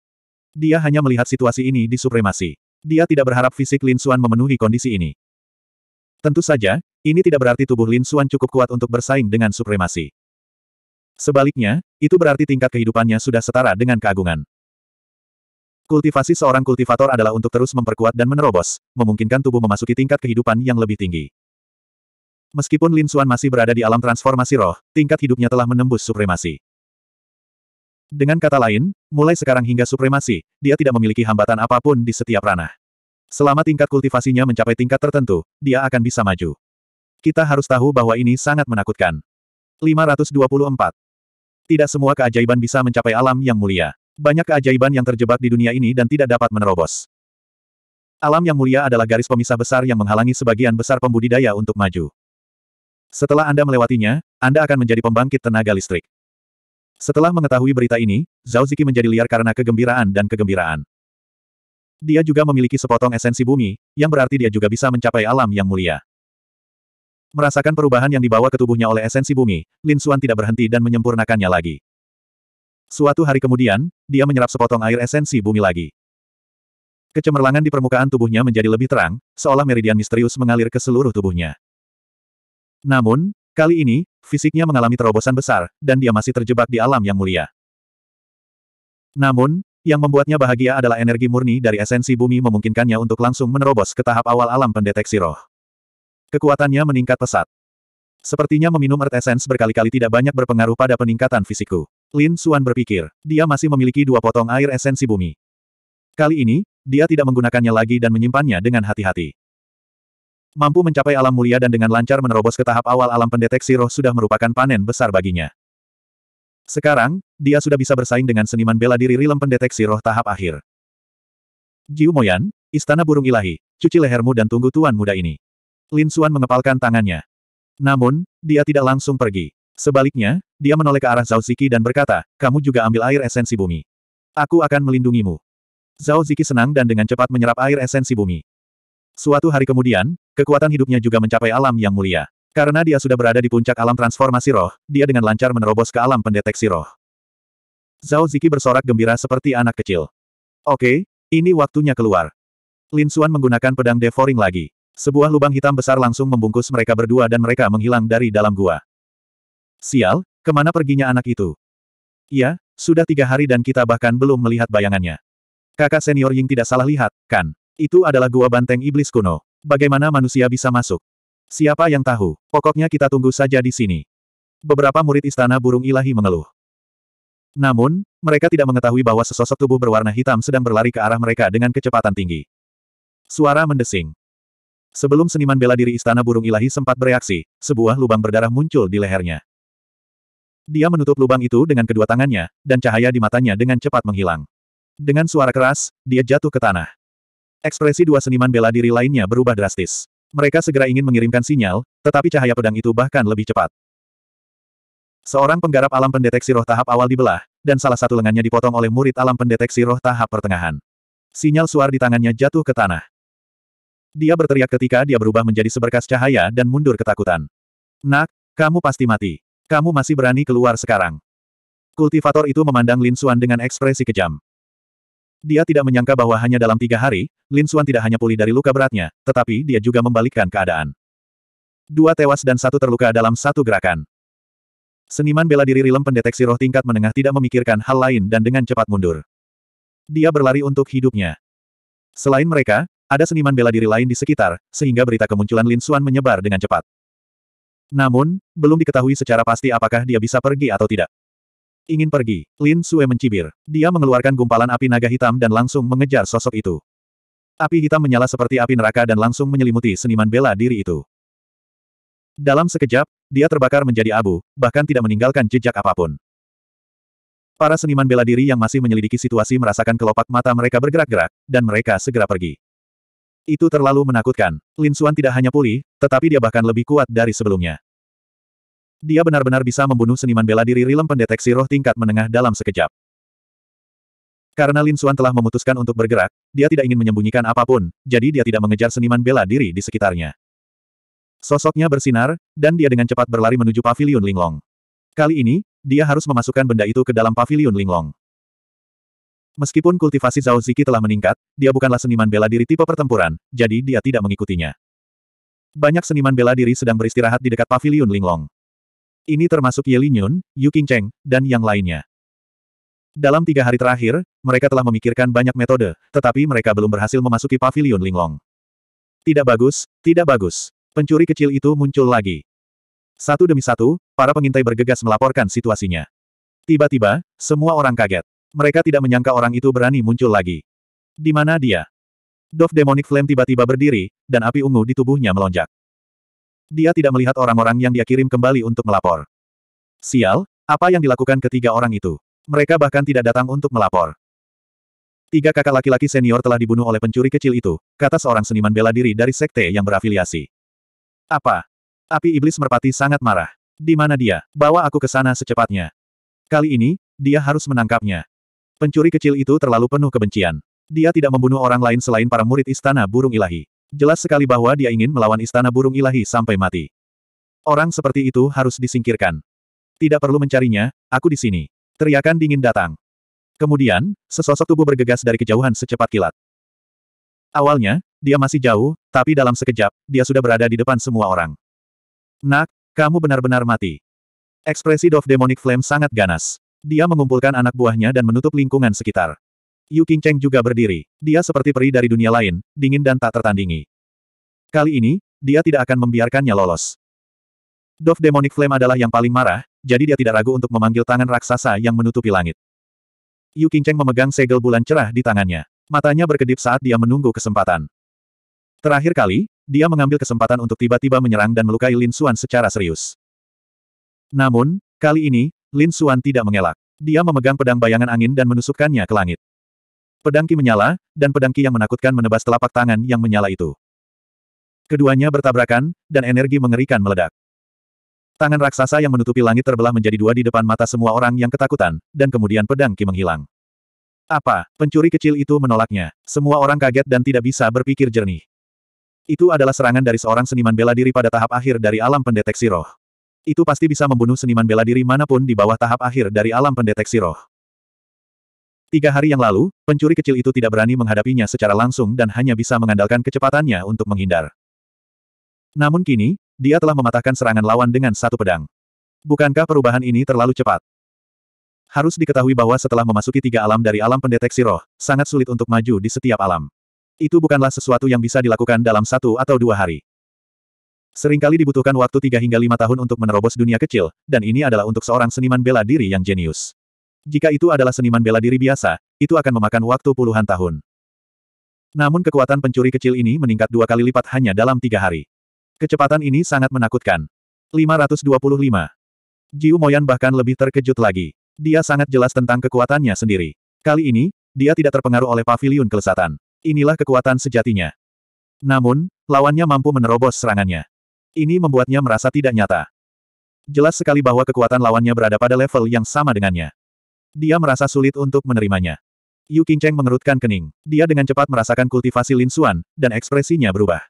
Dia hanya melihat situasi ini di supremasi. Dia tidak berharap fisik Lin Xuan memenuhi kondisi ini. Tentu saja, ini tidak berarti tubuh Lin Xuan cukup kuat untuk bersaing dengan supremasi. Sebaliknya, itu berarti tingkat kehidupannya sudah setara dengan keagungan. Kultivasi seorang kultivator adalah untuk terus memperkuat dan menerobos, memungkinkan tubuh memasuki tingkat kehidupan yang lebih tinggi. Meskipun Lin Xuan masih berada di alam transformasi roh, tingkat hidupnya telah menembus supremasi. Dengan kata lain, mulai sekarang hingga supremasi, dia tidak memiliki hambatan apapun di setiap ranah. Selama tingkat kultivasinya mencapai tingkat tertentu, dia akan bisa maju. Kita harus tahu bahwa ini sangat menakutkan. 524. Tidak semua keajaiban bisa mencapai alam yang mulia. Banyak keajaiban yang terjebak di dunia ini dan tidak dapat menerobos. Alam yang mulia adalah garis pemisah besar yang menghalangi sebagian besar pembudidaya untuk maju. Setelah Anda melewatinya, Anda akan menjadi pembangkit tenaga listrik. Setelah mengetahui berita ini, Zhao Ziki menjadi liar karena kegembiraan dan kegembiraan. Dia juga memiliki sepotong esensi bumi, yang berarti dia juga bisa mencapai alam yang mulia. Merasakan perubahan yang dibawa ke tubuhnya oleh esensi bumi, Lin Suan tidak berhenti dan menyempurnakannya lagi. Suatu hari kemudian, dia menyerap sepotong air esensi bumi lagi. Kecemerlangan di permukaan tubuhnya menjadi lebih terang, seolah meridian misterius mengalir ke seluruh tubuhnya. Namun, kali ini, Fisiknya mengalami terobosan besar, dan dia masih terjebak di alam yang mulia. Namun, yang membuatnya bahagia adalah energi murni dari esensi bumi memungkinkannya untuk langsung menerobos ke tahap awal alam pendeteksi roh. Kekuatannya meningkat pesat. Sepertinya meminum Earth Essence berkali-kali tidak banyak berpengaruh pada peningkatan fisiku. Lin Suan berpikir, dia masih memiliki dua potong air esensi bumi. Kali ini, dia tidak menggunakannya lagi dan menyimpannya dengan hati-hati. Mampu mencapai alam mulia dan dengan lancar menerobos ke tahap awal alam pendeteksi roh sudah merupakan panen besar baginya. Sekarang, dia sudah bisa bersaing dengan seniman bela diri rilem pendeteksi roh tahap akhir. Jiu Moyan, Istana Burung Ilahi, cuci lehermu dan tunggu tuan muda ini. Lin Suan mengepalkan tangannya. Namun, dia tidak langsung pergi. Sebaliknya, dia menoleh ke arah Zhao Ziki dan berkata, kamu juga ambil air esensi bumi. Aku akan melindungimu. Zhao Ziki senang dan dengan cepat menyerap air esensi bumi. Suatu hari kemudian, kekuatan hidupnya juga mencapai alam yang mulia. Karena dia sudah berada di puncak alam transformasi roh, dia dengan lancar menerobos ke alam pendeteksi roh. Zhao Ziki bersorak gembira seperti anak kecil. Oke, ini waktunya keluar. Lin Xuan menggunakan pedang devouring lagi. Sebuah lubang hitam besar langsung membungkus mereka berdua dan mereka menghilang dari dalam gua. Sial, kemana perginya anak itu? Ya, sudah tiga hari dan kita bahkan belum melihat bayangannya. Kakak senior Ying tidak salah lihat, kan? Itu adalah gua banteng iblis kuno. Bagaimana manusia bisa masuk? Siapa yang tahu? Pokoknya kita tunggu saja di sini. Beberapa murid istana burung ilahi mengeluh. Namun, mereka tidak mengetahui bahwa sesosok tubuh berwarna hitam sedang berlari ke arah mereka dengan kecepatan tinggi. Suara mendesing. Sebelum seniman bela diri istana burung ilahi sempat bereaksi, sebuah lubang berdarah muncul di lehernya. Dia menutup lubang itu dengan kedua tangannya, dan cahaya di matanya dengan cepat menghilang. Dengan suara keras, dia jatuh ke tanah. Ekspresi dua seniman bela diri lainnya berubah drastis. Mereka segera ingin mengirimkan sinyal, tetapi cahaya pedang itu bahkan lebih cepat. Seorang penggarap alam pendeteksi roh tahap awal dibelah, dan salah satu lengannya dipotong oleh murid alam pendeteksi roh tahap pertengahan. Sinyal suar di tangannya jatuh ke tanah. Dia berteriak ketika dia berubah menjadi seberkas cahaya dan mundur ketakutan. Nak, kamu pasti mati. Kamu masih berani keluar sekarang. Kultivator itu memandang Lin Suan dengan ekspresi kejam. Dia tidak menyangka bahwa hanya dalam tiga hari, Lin Suan tidak hanya pulih dari luka beratnya, tetapi dia juga membalikkan keadaan. Dua tewas dan satu terluka dalam satu gerakan. Seniman bela diri Rilem pendeteksi roh tingkat menengah tidak memikirkan hal lain dan dengan cepat mundur. Dia berlari untuk hidupnya. Selain mereka, ada seniman bela diri lain di sekitar, sehingga berita kemunculan Lin Suan menyebar dengan cepat. Namun, belum diketahui secara pasti apakah dia bisa pergi atau tidak. Ingin pergi, Lin Sue mencibir. Dia mengeluarkan gumpalan api naga hitam dan langsung mengejar sosok itu. Api hitam menyala seperti api neraka dan langsung menyelimuti seniman bela diri itu. Dalam sekejap, dia terbakar menjadi abu, bahkan tidak meninggalkan jejak apapun. Para seniman bela diri yang masih menyelidiki situasi merasakan kelopak mata mereka bergerak-gerak, dan mereka segera pergi. Itu terlalu menakutkan. Lin Su'an tidak hanya pulih, tetapi dia bahkan lebih kuat dari sebelumnya. Dia benar-benar bisa membunuh seniman bela diri Rilem pendeteksi roh tingkat menengah dalam sekejap. Karena Lin Xuan telah memutuskan untuk bergerak, dia tidak ingin menyembunyikan apapun, jadi dia tidak mengejar seniman bela diri di sekitarnya. Sosoknya bersinar, dan dia dengan cepat berlari menuju pavilion Linglong. Kali ini, dia harus memasukkan benda itu ke dalam pavilion Linglong. Meskipun kultivasi Zhao Ziki telah meningkat, dia bukanlah seniman bela diri tipe pertempuran, jadi dia tidak mengikutinya. Banyak seniman bela diri sedang beristirahat di dekat pavilion Linglong. Ini termasuk Ye Linyun, Yu Qingcheng, dan yang lainnya. Dalam tiga hari terakhir, mereka telah memikirkan banyak metode, tetapi mereka belum berhasil memasuki pavilion Linglong. Tidak bagus, tidak bagus. Pencuri kecil itu muncul lagi. Satu demi satu, para pengintai bergegas melaporkan situasinya. Tiba-tiba, semua orang kaget. Mereka tidak menyangka orang itu berani muncul lagi. Di mana dia? Dove Demonic Flame tiba-tiba berdiri, dan api ungu di tubuhnya melonjak. Dia tidak melihat orang-orang yang dia kirim kembali untuk melapor. Sial, apa yang dilakukan ketiga orang itu? Mereka bahkan tidak datang untuk melapor. Tiga kakak laki-laki senior telah dibunuh oleh pencuri kecil itu, kata seorang seniman bela diri dari sekte yang berafiliasi. Apa? Api Iblis Merpati sangat marah. Di mana dia? Bawa aku ke sana secepatnya. Kali ini, dia harus menangkapnya. Pencuri kecil itu terlalu penuh kebencian. Dia tidak membunuh orang lain selain para murid istana burung ilahi. Jelas sekali bahwa dia ingin melawan istana burung ilahi sampai mati. Orang seperti itu harus disingkirkan. Tidak perlu mencarinya, aku di sini. Teriakan dingin datang. Kemudian, sesosok tubuh bergegas dari kejauhan secepat kilat. Awalnya, dia masih jauh, tapi dalam sekejap, dia sudah berada di depan semua orang. Nak, kamu benar-benar mati. Ekspresi Dove Demonic Flame sangat ganas. Dia mengumpulkan anak buahnya dan menutup lingkungan sekitar. Yu Qingcheng juga berdiri. Dia seperti peri dari dunia lain, dingin dan tak tertandingi. Kali ini, dia tidak akan membiarkannya lolos. Dove Demonic Flame adalah yang paling marah, jadi dia tidak ragu untuk memanggil tangan raksasa yang menutupi langit. Yu Qingcheng memegang segel bulan cerah di tangannya. Matanya berkedip saat dia menunggu kesempatan. Terakhir kali, dia mengambil kesempatan untuk tiba-tiba menyerang dan melukai Lin Xuan secara serius. Namun, kali ini, Lin Xuan tidak mengelak. Dia memegang pedang bayangan angin dan menusukkannya ke langit. Pedang Ki menyala, dan pedang Ki yang menakutkan menebas telapak tangan yang menyala itu. Keduanya bertabrakan, dan energi mengerikan meledak. Tangan raksasa yang menutupi langit terbelah menjadi dua di depan mata semua orang yang ketakutan, dan kemudian pedang Ki menghilang. Apa? Pencuri kecil itu menolaknya. Semua orang kaget dan tidak bisa berpikir jernih. Itu adalah serangan dari seorang seniman bela diri pada tahap akhir dari alam pendeteksi roh. Itu pasti bisa membunuh seniman bela diri manapun di bawah tahap akhir dari alam pendeteksi roh. Tiga hari yang lalu, pencuri kecil itu tidak berani menghadapinya secara langsung dan hanya bisa mengandalkan kecepatannya untuk menghindar. Namun kini, dia telah mematahkan serangan lawan dengan satu pedang. Bukankah perubahan ini terlalu cepat? Harus diketahui bahwa setelah memasuki tiga alam dari alam pendeteksi roh, sangat sulit untuk maju di setiap alam. Itu bukanlah sesuatu yang bisa dilakukan dalam satu atau dua hari. Seringkali dibutuhkan waktu tiga hingga lima tahun untuk menerobos dunia kecil, dan ini adalah untuk seorang seniman bela diri yang jenius. Jika itu adalah seniman bela diri biasa, itu akan memakan waktu puluhan tahun. Namun kekuatan pencuri kecil ini meningkat dua kali lipat hanya dalam tiga hari. Kecepatan ini sangat menakutkan. 525. Jiu Moyan bahkan lebih terkejut lagi. Dia sangat jelas tentang kekuatannya sendiri. Kali ini, dia tidak terpengaruh oleh pavilion kelesatan. Inilah kekuatan sejatinya. Namun, lawannya mampu menerobos serangannya. Ini membuatnya merasa tidak nyata. Jelas sekali bahwa kekuatan lawannya berada pada level yang sama dengannya. Dia merasa sulit untuk menerimanya. Yu Qingcheng mengerutkan kening. Dia dengan cepat merasakan kultivasi Lin Xuan, dan ekspresinya berubah.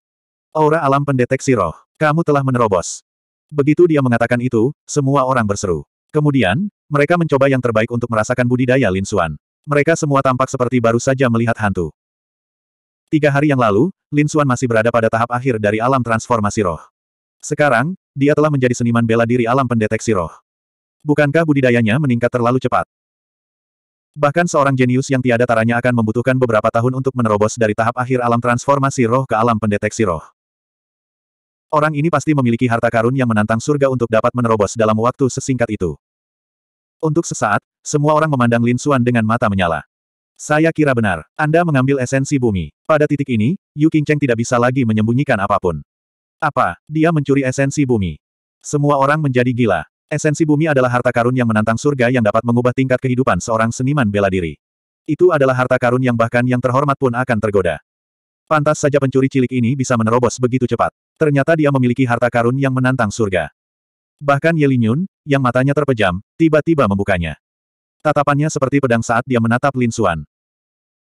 Aura alam pendeteksi roh. Kamu telah menerobos. Begitu dia mengatakan itu, semua orang berseru. Kemudian, mereka mencoba yang terbaik untuk merasakan budidaya Lin Xuan. Mereka semua tampak seperti baru saja melihat hantu. Tiga hari yang lalu, Lin Xuan masih berada pada tahap akhir dari alam transformasi roh. Sekarang, dia telah menjadi seniman bela diri alam pendeteksi roh. Bukankah budidayanya meningkat terlalu cepat? Bahkan seorang jenius yang tiada taranya akan membutuhkan beberapa tahun untuk menerobos dari tahap akhir alam transformasi roh ke alam pendeteksi roh. Orang ini pasti memiliki harta karun yang menantang surga untuk dapat menerobos dalam waktu sesingkat itu. Untuk sesaat, semua orang memandang Lin Xuan dengan mata menyala. Saya kira benar, Anda mengambil esensi bumi. Pada titik ini, Yu Qingcheng tidak bisa lagi menyembunyikan apapun. Apa, dia mencuri esensi bumi. Semua orang menjadi gila. Esensi bumi adalah harta karun yang menantang surga yang dapat mengubah tingkat kehidupan seorang seniman bela diri. Itu adalah harta karun yang bahkan yang terhormat pun akan tergoda. Pantas saja pencuri cilik ini bisa menerobos begitu cepat. Ternyata dia memiliki harta karun yang menantang surga. Bahkan Yun, yang matanya terpejam, tiba-tiba membukanya. Tatapannya seperti pedang saat dia menatap Lin Suan.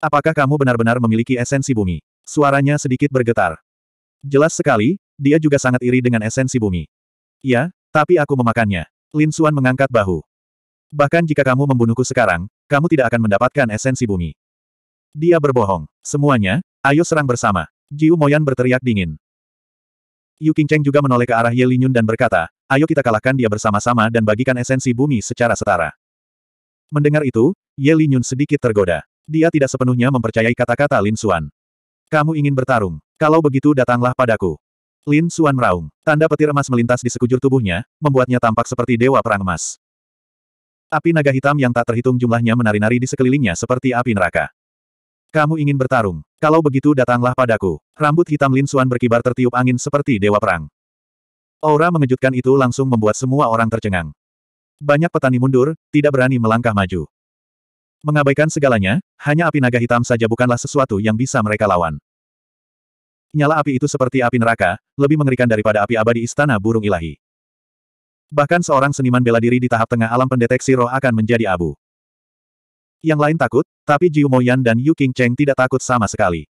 Apakah kamu benar-benar memiliki esensi bumi? Suaranya sedikit bergetar. Jelas sekali, dia juga sangat iri dengan esensi bumi. Ya, tapi aku memakannya. Lin Suan mengangkat bahu. Bahkan jika kamu membunuhku sekarang, kamu tidak akan mendapatkan esensi bumi. Dia berbohong. Semuanya, ayo serang bersama. Jiu Moyan berteriak dingin. Yu Qingcheng juga menoleh ke arah Ye Yun dan berkata, ayo kita kalahkan dia bersama-sama dan bagikan esensi bumi secara setara. Mendengar itu, Ye Yun sedikit tergoda. Dia tidak sepenuhnya mempercayai kata-kata Lin Suan. Kamu ingin bertarung. Kalau begitu datanglah padaku. Lin Suan meraung. Tanda petir emas melintas di sekujur tubuhnya, membuatnya tampak seperti dewa perang emas. Api naga hitam yang tak terhitung jumlahnya menari-nari di sekelilingnya seperti api neraka. Kamu ingin bertarung. Kalau begitu datanglah padaku. Rambut hitam Lin Suan berkibar tertiup angin seperti dewa perang. Aura mengejutkan itu langsung membuat semua orang tercengang. Banyak petani mundur, tidak berani melangkah maju. Mengabaikan segalanya, hanya api naga hitam saja bukanlah sesuatu yang bisa mereka lawan. Nyala api itu seperti api neraka, lebih mengerikan daripada api abadi istana burung ilahi. Bahkan seorang seniman bela diri di tahap tengah alam pendeteksi roh akan menjadi abu. Yang lain takut, tapi Jiu Moyan dan Yu King Cheng tidak takut sama sekali.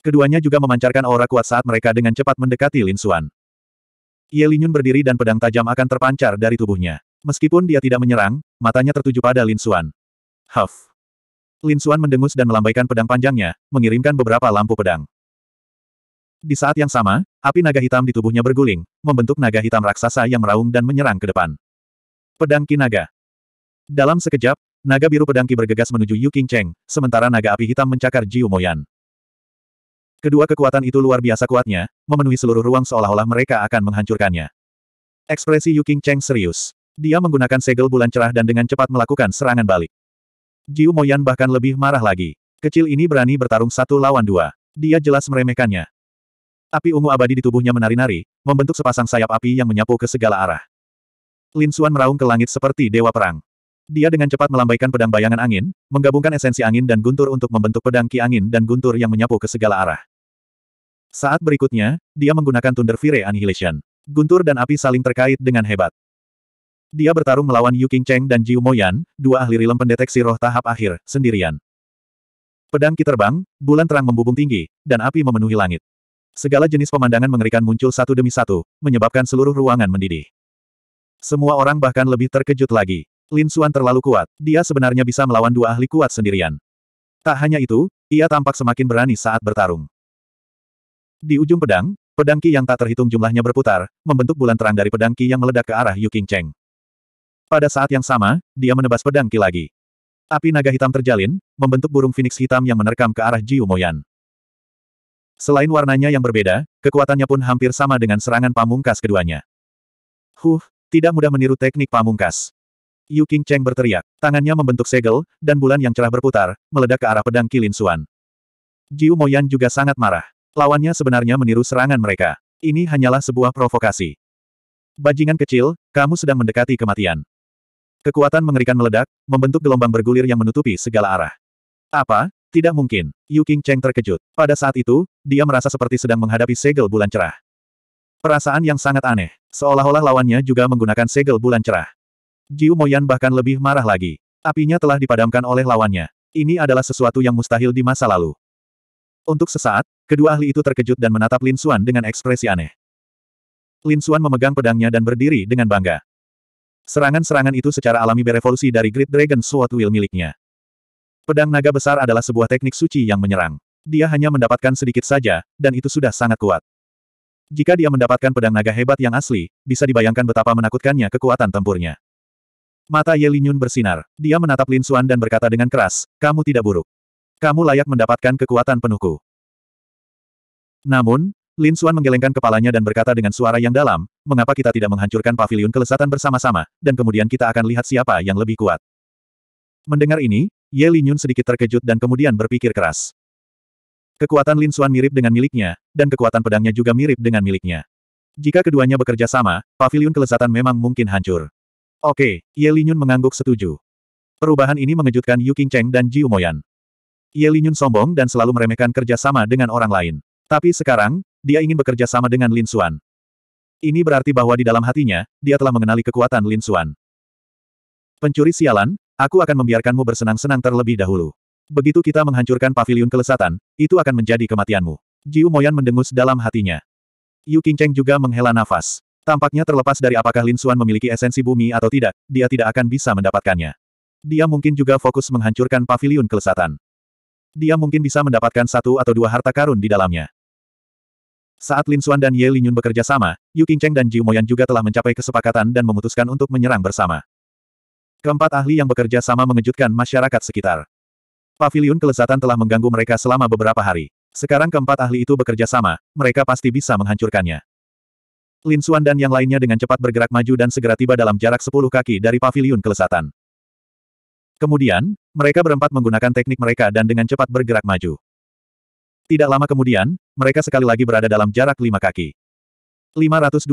Keduanya juga memancarkan aura kuat saat mereka dengan cepat mendekati Lin Xuan. Ye Linyun berdiri dan pedang tajam akan terpancar dari tubuhnya. Meskipun dia tidak menyerang, matanya tertuju pada Lin Xuan. Huff. Lin Xuan mendengus dan melambaikan pedang panjangnya, mengirimkan beberapa lampu pedang. Di saat yang sama, api naga hitam di tubuhnya berguling, membentuk naga hitam raksasa yang meraung dan menyerang ke depan. Pedang Kinaga. Dalam sekejap, naga biru pedang Ki bergegas menuju Yu King Cheng, sementara naga api hitam mencakar Jiu Moyan. Kedua kekuatan itu luar biasa kuatnya, memenuhi seluruh ruang seolah-olah mereka akan menghancurkannya. Ekspresi Yu King Cheng serius. Dia menggunakan segel bulan cerah dan dengan cepat melakukan serangan balik. Jiu Moyan bahkan lebih marah lagi. Kecil ini berani bertarung satu lawan dua. Dia jelas meremehkannya. Api ungu abadi di tubuhnya menari-nari, membentuk sepasang sayap api yang menyapu ke segala arah. Lin Xuan meraung ke langit seperti dewa perang. Dia dengan cepat melambaikan pedang bayangan angin, menggabungkan esensi angin dan guntur untuk membentuk pedang ki angin dan guntur yang menyapu ke segala arah. Saat berikutnya, dia menggunakan Thunder Fire Annihilation. Guntur dan api saling terkait dengan hebat. Dia bertarung melawan Yu King Cheng dan Jiu Moyan, dua ahli rilem pendeteksi roh tahap akhir, sendirian. Pedang ki terbang, bulan terang membubung tinggi, dan api memenuhi langit. Segala jenis pemandangan mengerikan muncul satu demi satu, menyebabkan seluruh ruangan mendidih. Semua orang bahkan lebih terkejut lagi. Lin Xuan terlalu kuat, dia sebenarnya bisa melawan dua ahli kuat sendirian. Tak hanya itu, ia tampak semakin berani saat bertarung. Di ujung pedang, pedang Qi yang tak terhitung jumlahnya berputar, membentuk bulan terang dari pedang Qi yang meledak ke arah Yu King Cheng. Pada saat yang sama, dia menebas pedang Qi lagi. Api naga hitam terjalin, membentuk burung phoenix hitam yang menerkam ke arah Jiu Moyan. Selain warnanya yang berbeda, kekuatannya pun hampir sama dengan serangan pamungkas keduanya. Huh, tidak mudah meniru teknik pamungkas. Yu King Cheng berteriak, tangannya membentuk segel, dan bulan yang cerah berputar, meledak ke arah pedang Kilin Suan. Jiu Moyan juga sangat marah. Lawannya sebenarnya meniru serangan mereka. Ini hanyalah sebuah provokasi. Bajingan kecil, kamu sedang mendekati kematian. Kekuatan mengerikan meledak, membentuk gelombang bergulir yang menutupi segala arah. Apa, tidak mungkin. Yu King Cheng terkejut. Pada saat itu, dia merasa seperti sedang menghadapi segel bulan cerah. Perasaan yang sangat aneh. Seolah-olah lawannya juga menggunakan segel bulan cerah. Jiu Moyan bahkan lebih marah lagi. Apinya telah dipadamkan oleh lawannya. Ini adalah sesuatu yang mustahil di masa lalu. Untuk sesaat, kedua ahli itu terkejut dan menatap Lin Xuan dengan ekspresi aneh. Lin Xuan memegang pedangnya dan berdiri dengan bangga. Serangan-serangan itu secara alami berevolusi dari Great Dragon Sword Will miliknya. Pedang naga besar adalah sebuah teknik suci yang menyerang. Dia hanya mendapatkan sedikit saja, dan itu sudah sangat kuat. Jika dia mendapatkan pedang naga hebat yang asli, bisa dibayangkan betapa menakutkannya kekuatan tempurnya. Mata Ye Linyun bersinar. Dia menatap Lin Xuan dan berkata dengan keras, kamu tidak buruk. Kamu layak mendapatkan kekuatan penuhku. Namun, Lin Xuan menggelengkan kepalanya dan berkata dengan suara yang dalam, mengapa kita tidak menghancurkan pavilion kelesatan bersama-sama, dan kemudian kita akan lihat siapa yang lebih kuat. Mendengar ini, Ye Linyun sedikit terkejut dan kemudian berpikir keras. Kekuatan Lin Xuan mirip dengan miliknya, dan kekuatan pedangnya juga mirip dengan miliknya. Jika keduanya bekerja sama, pavilion kelezatan memang mungkin hancur. Oke, Ye Linyun mengangguk setuju. Perubahan ini mengejutkan Yu Cheng dan Ji Moyan. Ye Linyun sombong dan selalu meremehkan kerja sama dengan orang lain. Tapi sekarang, dia ingin bekerja sama dengan Lin Xuan. Ini berarti bahwa di dalam hatinya, dia telah mengenali kekuatan Lin Xuan. Pencuri sialan, Aku akan membiarkanmu bersenang-senang terlebih dahulu. Begitu kita menghancurkan pavilion kelesatan, itu akan menjadi kematianmu. Jiu Moyan mendengus dalam hatinya. Yu Qingcheng juga menghela nafas. Tampaknya terlepas dari apakah Lin Xuan memiliki esensi bumi atau tidak, dia tidak akan bisa mendapatkannya. Dia mungkin juga fokus menghancurkan pavilion kelesatan. Dia mungkin bisa mendapatkan satu atau dua harta karun di dalamnya. Saat Lin Xuan dan Ye Linyun bekerja sama, Yu Qingcheng dan Jiu Moyan juga telah mencapai kesepakatan dan memutuskan untuk menyerang bersama. Keempat ahli yang bekerja sama mengejutkan masyarakat sekitar. Paviliun kelesatan telah mengganggu mereka selama beberapa hari. Sekarang keempat ahli itu bekerja sama, mereka pasti bisa menghancurkannya. Lin Xuan dan yang lainnya dengan cepat bergerak maju dan segera tiba dalam jarak sepuluh kaki dari pavilion kelesatan. Kemudian, mereka berempat menggunakan teknik mereka dan dengan cepat bergerak maju. Tidak lama kemudian, mereka sekali lagi berada dalam jarak lima kaki. 526.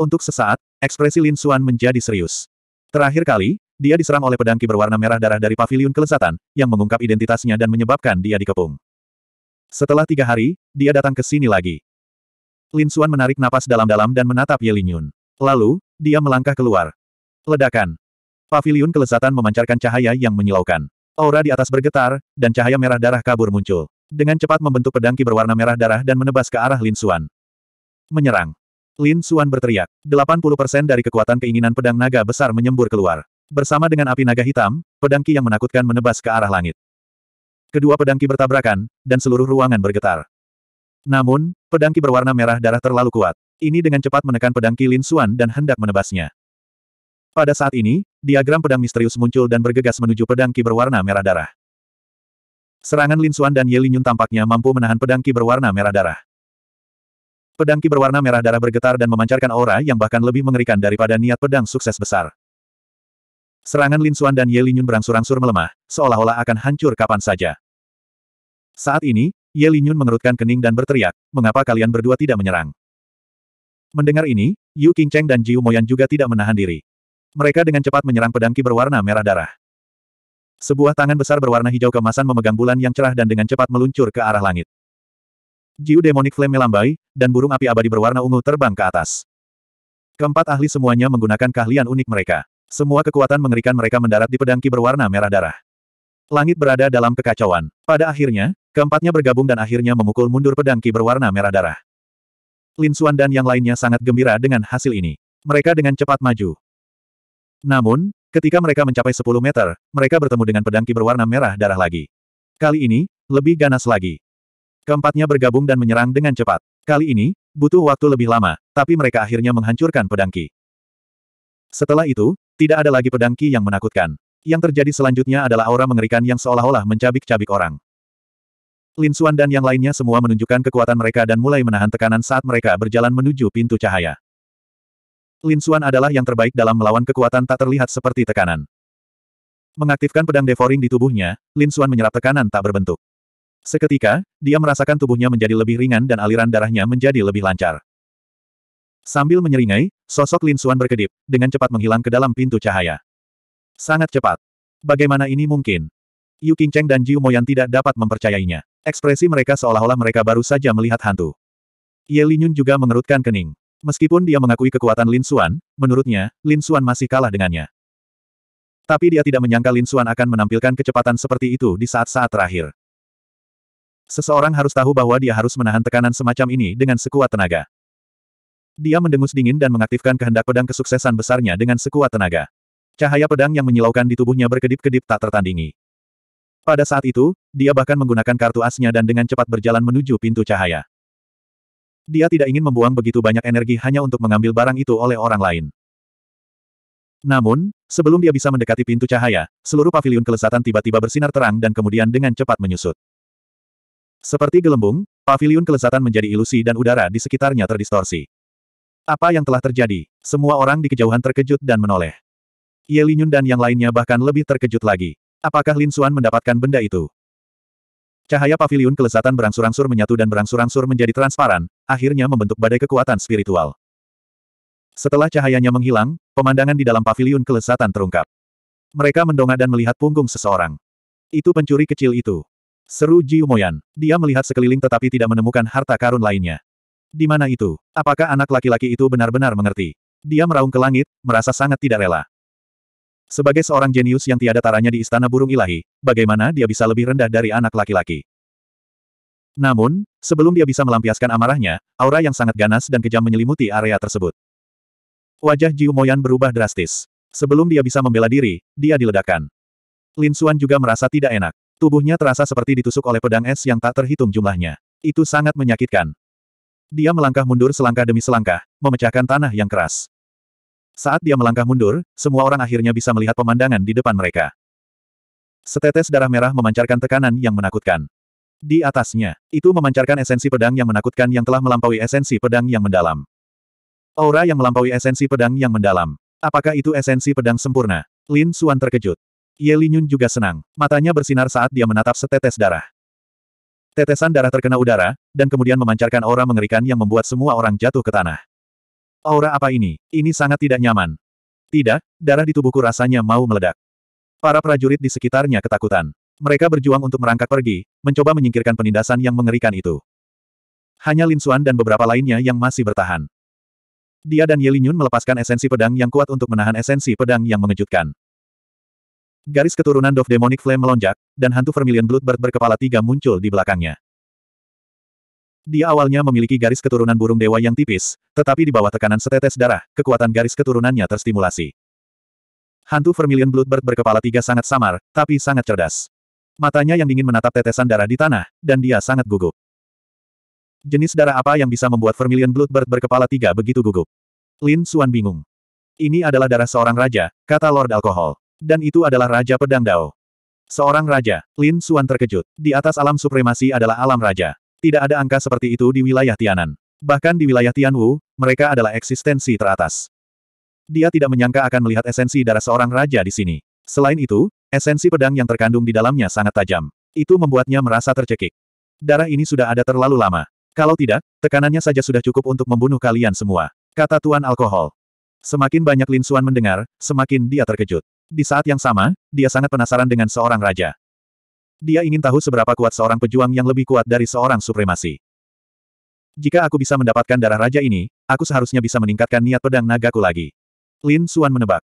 Untuk sesaat, ekspresi Lin Xuan menjadi serius. Terakhir kali, dia diserang oleh pedangki berwarna merah darah dari pavilion kelesatan, yang mengungkap identitasnya dan menyebabkan dia dikepung. Setelah tiga hari, dia datang ke sini lagi. Lin Xuan menarik napas dalam-dalam dan menatap Ye Lingyun. Lalu, dia melangkah keluar. Ledakan. Pavilion kelesatan memancarkan cahaya yang menyilaukan. Aura di atas bergetar, dan cahaya merah darah kabur muncul. Dengan cepat membentuk pedangki berwarna merah darah dan menebas ke arah Lin Xuan. Menyerang. Lin Suan berteriak. 80% dari kekuatan keinginan pedang naga besar menyembur keluar. Bersama dengan api naga hitam, pedang ki yang menakutkan menebas ke arah langit. Kedua pedang ki bertabrakan, dan seluruh ruangan bergetar. Namun, pedang ki berwarna merah darah terlalu kuat. Ini dengan cepat menekan pedang ki Lin Suan dan hendak menebasnya. Pada saat ini, diagram pedang misterius muncul dan bergegas menuju pedang ki berwarna merah darah. Serangan Lin Suan dan Ye Linyun tampaknya mampu menahan pedang ki berwarna merah darah. Pedang ki berwarna merah darah bergetar dan memancarkan aura yang bahkan lebih mengerikan daripada niat pedang sukses besar. Serangan Lin Xuan dan Ye Linyun berangsur-angsur melemah, seolah-olah akan hancur kapan saja. Saat ini, Ye Linyun mengerutkan kening dan berteriak, mengapa kalian berdua tidak menyerang? Mendengar ini, Yu King Cheng dan Jiu Moyan juga tidak menahan diri. Mereka dengan cepat menyerang pedang ki berwarna merah darah. Sebuah tangan besar berwarna hijau kemasan memegang bulan yang cerah dan dengan cepat meluncur ke arah langit. Jiu Demonic Flame melambai, dan burung api abadi berwarna ungu terbang ke atas. Keempat ahli semuanya menggunakan keahlian unik mereka. Semua kekuatan mengerikan mereka mendarat di pedangki berwarna merah darah. Langit berada dalam kekacauan. Pada akhirnya, keempatnya bergabung dan akhirnya memukul mundur pedangki berwarna merah darah. Lin Xuan dan yang lainnya sangat gembira dengan hasil ini. Mereka dengan cepat maju. Namun, ketika mereka mencapai 10 meter, mereka bertemu dengan pedangki berwarna merah darah lagi. Kali ini, lebih ganas lagi. Keempatnya bergabung dan menyerang dengan cepat. Kali ini, butuh waktu lebih lama, tapi mereka akhirnya menghancurkan pedang Ki. Setelah itu, tidak ada lagi pedang Ki yang menakutkan. Yang terjadi selanjutnya adalah aura mengerikan yang seolah-olah mencabik-cabik orang. Lin Xuan dan yang lainnya semua menunjukkan kekuatan mereka dan mulai menahan tekanan saat mereka berjalan menuju pintu cahaya. Lin Xuan adalah yang terbaik dalam melawan kekuatan tak terlihat seperti tekanan. Mengaktifkan pedang devouring di tubuhnya, Lin Xuan menyerap tekanan tak berbentuk. Seketika, dia merasakan tubuhnya menjadi lebih ringan dan aliran darahnya menjadi lebih lancar. Sambil menyeringai, sosok Lin Suan berkedip, dengan cepat menghilang ke dalam pintu cahaya. Sangat cepat. Bagaimana ini mungkin? Yu Qingcheng dan Jiu Moyan tidak dapat mempercayainya. Ekspresi mereka seolah-olah mereka baru saja melihat hantu. Ye Yun juga mengerutkan kening. Meskipun dia mengakui kekuatan Lin Suan, menurutnya, Lin Suan masih kalah dengannya. Tapi dia tidak menyangka Lin Suan akan menampilkan kecepatan seperti itu di saat-saat terakhir. Seseorang harus tahu bahwa dia harus menahan tekanan semacam ini dengan sekuat tenaga. Dia mendengus dingin dan mengaktifkan kehendak pedang kesuksesan besarnya dengan sekuat tenaga. Cahaya pedang yang menyilaukan di tubuhnya berkedip-kedip tak tertandingi. Pada saat itu, dia bahkan menggunakan kartu asnya dan dengan cepat berjalan menuju pintu cahaya. Dia tidak ingin membuang begitu banyak energi hanya untuk mengambil barang itu oleh orang lain. Namun, sebelum dia bisa mendekati pintu cahaya, seluruh paviliun kelesatan tiba-tiba bersinar terang dan kemudian dengan cepat menyusut. Seperti gelembung, pavilion kelezatan menjadi ilusi dan udara di sekitarnya terdistorsi. Apa yang telah terjadi? Semua orang di kejauhan terkejut dan menoleh. Ye Linyun dan yang lainnya bahkan lebih terkejut lagi. Apakah Lin Xuan mendapatkan benda itu? Cahaya pavilion kelezatan berangsur-angsur menyatu dan berangsur-angsur menjadi transparan, akhirnya membentuk badai kekuatan spiritual. Setelah cahayanya menghilang, pemandangan di dalam pavilion kelezatan terungkap. Mereka mendongak dan melihat punggung seseorang. Itu pencuri kecil itu. Seru Umoyan. Dia melihat sekeliling tetapi tidak menemukan harta karun lainnya. Di mana itu? Apakah anak laki-laki itu benar-benar mengerti? Dia meraung ke langit, merasa sangat tidak rela. Sebagai seorang jenius yang tiada taranya di istana burung ilahi, bagaimana dia bisa lebih rendah dari anak laki-laki? Namun, sebelum dia bisa melampiaskan amarahnya, aura yang sangat ganas dan kejam menyelimuti area tersebut. Wajah Jiu Moyan berubah drastis. Sebelum dia bisa membela diri, dia diledakkan. Lin Xuan juga merasa tidak enak. Tubuhnya terasa seperti ditusuk oleh pedang es yang tak terhitung jumlahnya. Itu sangat menyakitkan. Dia melangkah mundur selangkah demi selangkah, memecahkan tanah yang keras. Saat dia melangkah mundur, semua orang akhirnya bisa melihat pemandangan di depan mereka. Setetes darah merah memancarkan tekanan yang menakutkan. Di atasnya, itu memancarkan esensi pedang yang menakutkan yang telah melampaui esensi pedang yang mendalam. Aura yang melampaui esensi pedang yang mendalam. Apakah itu esensi pedang sempurna? Lin Suan terkejut. Ye Linyun juga senang. Matanya bersinar saat dia menatap setetes darah. Tetesan darah terkena udara, dan kemudian memancarkan aura mengerikan yang membuat semua orang jatuh ke tanah. Aura apa ini? Ini sangat tidak nyaman. Tidak, darah di tubuhku rasanya mau meledak. Para prajurit di sekitarnya ketakutan. Mereka berjuang untuk merangkak pergi, mencoba menyingkirkan penindasan yang mengerikan itu. Hanya Lin Xuan dan beberapa lainnya yang masih bertahan. Dia dan Yelinyun melepaskan esensi pedang yang kuat untuk menahan esensi pedang yang mengejutkan. Garis keturunan Dove Demonic Flame melonjak, dan hantu Vermilion Bloodbird berkepala tiga muncul di belakangnya. Dia awalnya memiliki garis keturunan burung dewa yang tipis, tetapi di bawah tekanan setetes darah, kekuatan garis keturunannya terstimulasi. Hantu Vermilion Bloodbird berkepala tiga sangat samar, tapi sangat cerdas. Matanya yang dingin menatap tetesan darah di tanah, dan dia sangat gugup. Jenis darah apa yang bisa membuat Vermilion Bloodbird berkepala tiga begitu gugup? Lin Xuan bingung. Ini adalah darah seorang raja, kata Lord Alkohol dan itu adalah Raja Pedang Dao. Seorang raja, Lin Suan terkejut. Di atas alam supremasi adalah alam raja. Tidak ada angka seperti itu di wilayah Tianan. Bahkan di wilayah Tianwu, mereka adalah eksistensi teratas. Dia tidak menyangka akan melihat esensi darah seorang raja di sini. Selain itu, esensi pedang yang terkandung di dalamnya sangat tajam. Itu membuatnya merasa tercekik. Darah ini sudah ada terlalu lama. Kalau tidak, tekanannya saja sudah cukup untuk membunuh kalian semua. Kata Tuan Alkohol. Semakin banyak Lin Suan mendengar, semakin dia terkejut. Di saat yang sama, dia sangat penasaran dengan seorang raja. Dia ingin tahu seberapa kuat seorang pejuang yang lebih kuat dari seorang supremasi. Jika aku bisa mendapatkan darah raja ini, aku seharusnya bisa meningkatkan niat pedang nagaku lagi. Lin Suan menebak.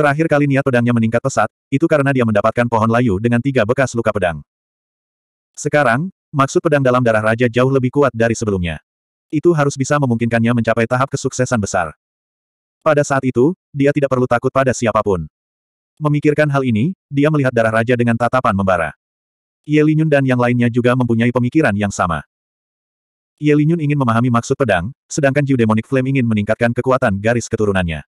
Terakhir kali niat pedangnya meningkat pesat, itu karena dia mendapatkan pohon layu dengan tiga bekas luka pedang. Sekarang, maksud pedang dalam darah raja jauh lebih kuat dari sebelumnya. Itu harus bisa memungkinkannya mencapai tahap kesuksesan besar. Pada saat itu, dia tidak perlu takut pada siapapun. Memikirkan hal ini, dia melihat darah raja dengan tatapan membara. Ye Linyun dan yang lainnya juga mempunyai pemikiran yang sama. Ye Linyun ingin memahami maksud pedang, sedangkan Jiu Demonic Flame ingin meningkatkan kekuatan garis keturunannya.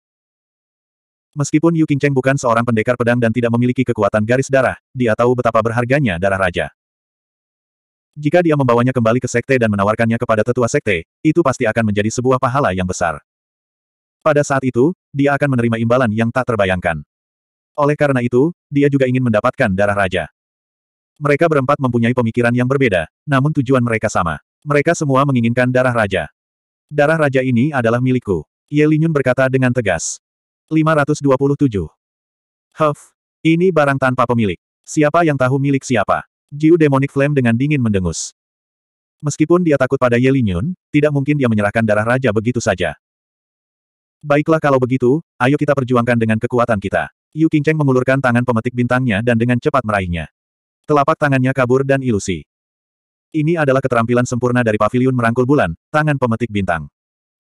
Meskipun Yu Qingcheng bukan seorang pendekar pedang dan tidak memiliki kekuatan garis darah, dia tahu betapa berharganya darah raja. Jika dia membawanya kembali ke sekte dan menawarkannya kepada tetua sekte, itu pasti akan menjadi sebuah pahala yang besar. Pada saat itu, dia akan menerima imbalan yang tak terbayangkan. Oleh karena itu, dia juga ingin mendapatkan darah raja. Mereka berempat mempunyai pemikiran yang berbeda, namun tujuan mereka sama. Mereka semua menginginkan darah raja. Darah raja ini adalah milikku. Ye Linyun berkata dengan tegas. 527. Huff, ini barang tanpa pemilik. Siapa yang tahu milik siapa? Jiu Demonic Flame dengan dingin mendengus. Meskipun dia takut pada Ye Linyun, tidak mungkin dia menyerahkan darah raja begitu saja. Baiklah kalau begitu, ayo kita perjuangkan dengan kekuatan kita. Yu Qingcheng mengulurkan tangan pemetik bintangnya dan dengan cepat meraihnya. Telapak tangannya kabur dan ilusi. Ini adalah keterampilan sempurna dari pavilion merangkul bulan, tangan pemetik bintang.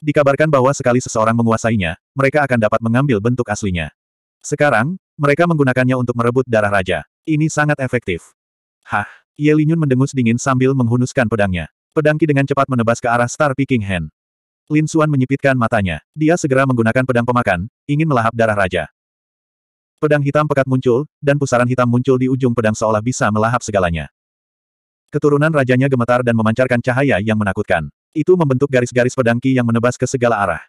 Dikabarkan bahwa sekali seseorang menguasainya, mereka akan dapat mengambil bentuk aslinya. Sekarang, mereka menggunakannya untuk merebut darah raja. Ini sangat efektif. Hah, Ye Linyun mendengus dingin sambil menghunuskan pedangnya. Pedangki dengan cepat menebas ke arah Star Peking Hand. Lin Suan menyipitkan matanya. Dia segera menggunakan pedang pemakan, ingin melahap darah raja. Pedang hitam pekat muncul, dan pusaran hitam muncul di ujung pedang seolah bisa melahap segalanya. Keturunan rajanya gemetar dan memancarkan cahaya yang menakutkan. Itu membentuk garis-garis pedang Ki yang menebas ke segala arah.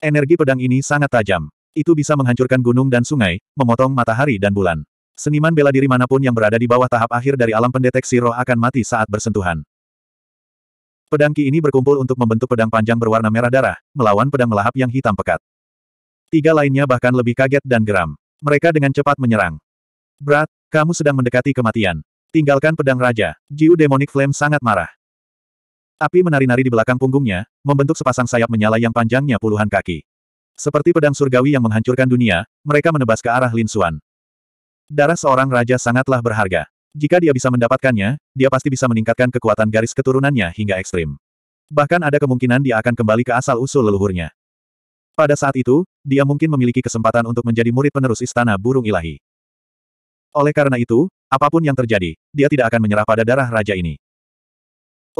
Energi pedang ini sangat tajam. Itu bisa menghancurkan gunung dan sungai, memotong matahari dan bulan. Seniman bela diri manapun yang berada di bawah tahap akhir dari alam pendeteksi roh akan mati saat bersentuhan. Pedang Ki ini berkumpul untuk membentuk pedang panjang berwarna merah darah, melawan pedang melahap yang hitam pekat. Tiga lainnya bahkan lebih kaget dan geram. Mereka dengan cepat menyerang. Brat, kamu sedang mendekati kematian. Tinggalkan pedang raja. Jiu Demonic Flame sangat marah. Api menari-nari di belakang punggungnya, membentuk sepasang sayap menyala yang panjangnya puluhan kaki. Seperti pedang surgawi yang menghancurkan dunia, mereka menebas ke arah Lin Xuan. Darah seorang raja sangatlah berharga. Jika dia bisa mendapatkannya, dia pasti bisa meningkatkan kekuatan garis keturunannya hingga ekstrim. Bahkan ada kemungkinan dia akan kembali ke asal-usul leluhurnya. Pada saat itu, dia mungkin memiliki kesempatan untuk menjadi murid penerus Istana Burung Ilahi. Oleh karena itu, apapun yang terjadi, dia tidak akan menyerah pada darah raja ini.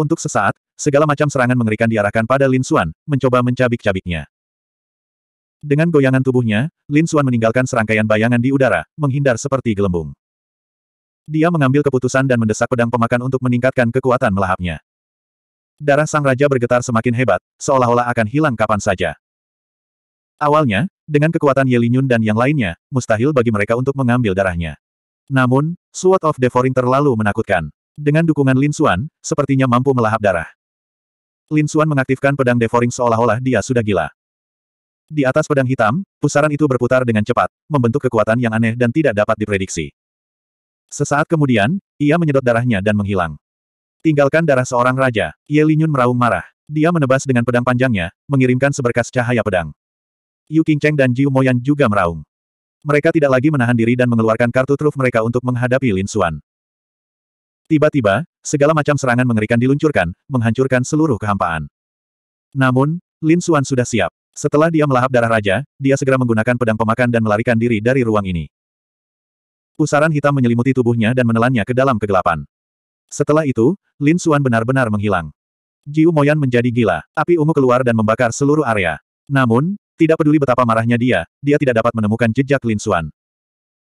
Untuk sesaat, segala macam serangan mengerikan diarahkan pada Lin Xuan, mencoba mencabik-cabiknya. Dengan goyangan tubuhnya, Lin Xuan meninggalkan serangkaian bayangan di udara, menghindar seperti gelembung. Dia mengambil keputusan dan mendesak pedang pemakan untuk meningkatkan kekuatan melahapnya. Darah sang raja bergetar semakin hebat, seolah-olah akan hilang kapan saja. Awalnya, dengan kekuatan Yelinyun dan yang lainnya, mustahil bagi mereka untuk mengambil darahnya. Namun, Sword of Devouring terlalu menakutkan. Dengan dukungan Lin Xuan, sepertinya mampu melahap darah. Lin Xuan mengaktifkan pedang Devouring seolah-olah dia sudah gila. Di atas pedang hitam, pusaran itu berputar dengan cepat, membentuk kekuatan yang aneh dan tidak dapat diprediksi. Sesaat kemudian, ia menyedot darahnya dan menghilang. Tinggalkan darah seorang raja, Ye Linyun meraung marah. Dia menebas dengan pedang panjangnya, mengirimkan seberkas cahaya pedang. Yu Qingcheng dan Jiu Moyan juga meraung. Mereka tidak lagi menahan diri dan mengeluarkan kartu truf mereka untuk menghadapi Lin Xuan. Tiba-tiba, segala macam serangan mengerikan diluncurkan, menghancurkan seluruh kehampaan. Namun, Lin Xuan sudah siap. Setelah dia melahap darah raja, dia segera menggunakan pedang pemakan dan melarikan diri dari ruang ini. Pusaran hitam menyelimuti tubuhnya dan menelannya ke dalam kegelapan. Setelah itu, Lin Xuan benar-benar menghilang. Jiu Moyan menjadi gila. Api ungu keluar dan membakar seluruh area. Namun, tidak peduli betapa marahnya dia, dia tidak dapat menemukan jejak Lin Xuan.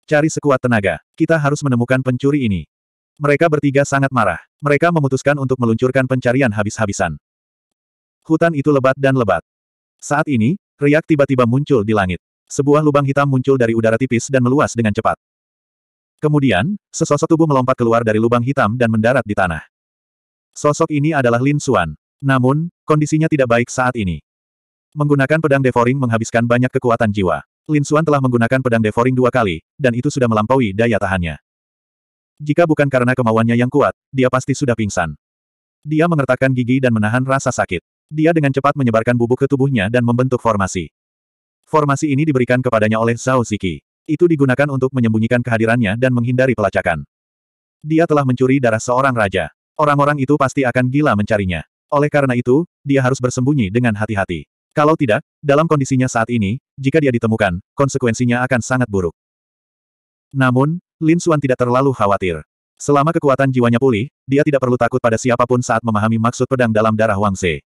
Cari sekuat tenaga. Kita harus menemukan pencuri ini. Mereka bertiga sangat marah. Mereka memutuskan untuk meluncurkan pencarian habis-habisan. Hutan itu lebat dan lebat. Saat ini, riak tiba-tiba muncul di langit. Sebuah lubang hitam muncul dari udara tipis dan meluas dengan cepat. Kemudian, sesosok tubuh melompat keluar dari lubang hitam dan mendarat di tanah. Sosok ini adalah Lin Xuan. Namun, kondisinya tidak baik saat ini. Menggunakan pedang devouring menghabiskan banyak kekuatan jiwa. Lin Xuan telah menggunakan pedang devouring dua kali, dan itu sudah melampaui daya tahannya. Jika bukan karena kemauannya yang kuat, dia pasti sudah pingsan. Dia mengertakkan gigi dan menahan rasa sakit. Dia dengan cepat menyebarkan bubuk ke tubuhnya dan membentuk formasi. Formasi ini diberikan kepadanya oleh Zhao Ziki. Itu digunakan untuk menyembunyikan kehadirannya dan menghindari pelacakan. Dia telah mencuri darah seorang raja. Orang-orang itu pasti akan gila mencarinya. Oleh karena itu, dia harus bersembunyi dengan hati-hati. Kalau tidak, dalam kondisinya saat ini, jika dia ditemukan, konsekuensinya akan sangat buruk. Namun, Lin Xuan tidak terlalu khawatir. Selama kekuatan jiwanya pulih, dia tidak perlu takut pada siapapun saat memahami maksud pedang dalam darah Wang Wangse.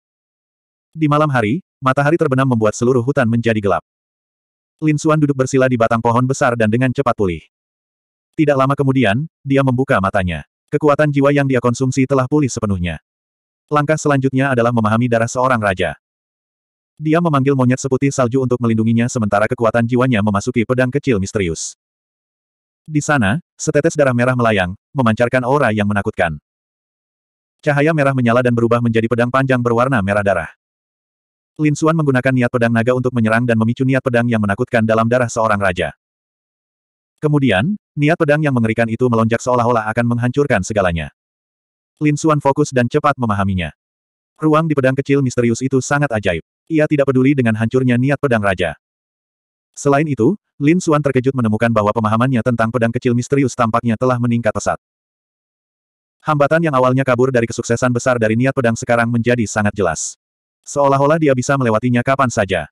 Di malam hari, matahari terbenam membuat seluruh hutan menjadi gelap. Lin Suan duduk bersila di batang pohon besar dan dengan cepat pulih. Tidak lama kemudian, dia membuka matanya. Kekuatan jiwa yang dia konsumsi telah pulih sepenuhnya. Langkah selanjutnya adalah memahami darah seorang raja. Dia memanggil monyet seputih salju untuk melindunginya sementara kekuatan jiwanya memasuki pedang kecil misterius. Di sana, setetes darah merah melayang, memancarkan aura yang menakutkan. Cahaya merah menyala dan berubah menjadi pedang panjang berwarna merah darah. Lin Xuan menggunakan niat pedang naga untuk menyerang dan memicu niat pedang yang menakutkan dalam darah seorang raja. Kemudian, niat pedang yang mengerikan itu melonjak seolah-olah akan menghancurkan segalanya. Lin Xuan fokus dan cepat memahaminya. Ruang di pedang kecil misterius itu sangat ajaib. Ia tidak peduli dengan hancurnya niat pedang raja. Selain itu, Lin Xuan terkejut menemukan bahwa pemahamannya tentang pedang kecil misterius tampaknya telah meningkat pesat. Hambatan yang awalnya kabur dari kesuksesan besar dari niat pedang sekarang menjadi sangat jelas. Seolah-olah dia bisa melewatinya kapan saja.